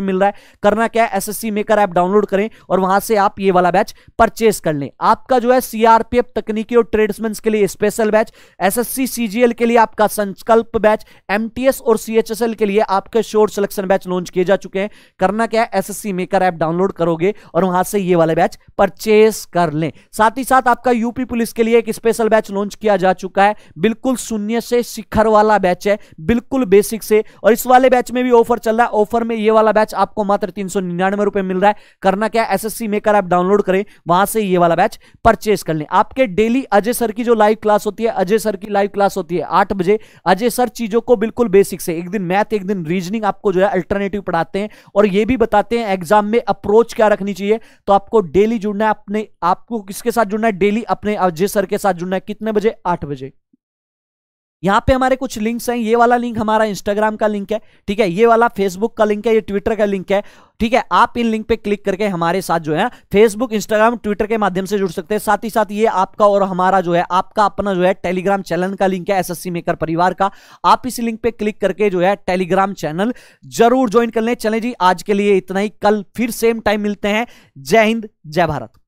मिल रहा है करना क्या है एस मेकर ऐप डाउनलोड करें और वहां से आप ये वाला बैच परचेस कर लें आपका जो है सीआरपीएफ तकनीकी और ट्रेड्समैन के लिए स्पेशल बैच एसएससी सीजीएल के लिए आपका संकल्प बैच एमटीएस और सीएचएसएल के लिए आपके शोर सिलेक्शन बैच लॉन्च किए जा चुके हैं करना क्या है एसएससी मेकर ऐप डाउनलोड करोगे और वहां से ये वाले बैच परचेस कर ले साथ ही साथ आपका यूपी पुलिस के लिए एक स्पेशल बैच लॉन्च किया जा चुका है बिल्कुल शून्य से शिखर वाला बैच है बिल्कुल बेसिक से और इस वाले बैच में भी ऑफर चल रहा है ऑफर में ये वाला बैच आपको मात्र तीन सौ निन्यानवे रुपए मिल रहा है करना क्या S SSC maker app download करें वहां से ये वाला बैच परचेस कर लें आपके डेली अजय सर की जो लाइव क्लास होती है अजय सर की लाइव क्लास होती है आठ बजे अजय सर चीजों को बिल्कुल बेसिक से एक दिन मैथ एक दिन रीजनिंग आपको जो है अल्टरनेटिव पढ़ाते हैं और ये भी बताते हैं एग्जाम में अप्रोच क्या रखनी चाहिए तो आपको डेली जुड़ना है अपने आपको किसके साथ जुड़ना है डेली अपने अजय सर के साथ जुड़ना है कितने बजे आठ बजे यहाँ पे हमारे कुछ लिंक्स हैं ये वाला लिंक हमारा इंस्टाग्राम का लिंक है ठीक है ये वाला फेसबुक का लिंक है ये ट्विटर का लिंक है ठीक है आप इन लिंक पे क्लिक करके हमारे साथ जो है फेसबुक इंस्टाग्राम ट्विटर के माध्यम से जुड़ सकते हैं साथ ही साथ ये आपका और हमारा जो है आपका अपना जो है टेलीग्राम चैनल का लिंक है एस मेकर परिवार का आप इस लिंक पे क्लिक करके जो है टेलीग्राम चैनल जरूर ज्वाइन कर लें चले जी आज के लिए इतना ही कल फिर सेम टाइम मिलते हैं जय हिंद जय भारत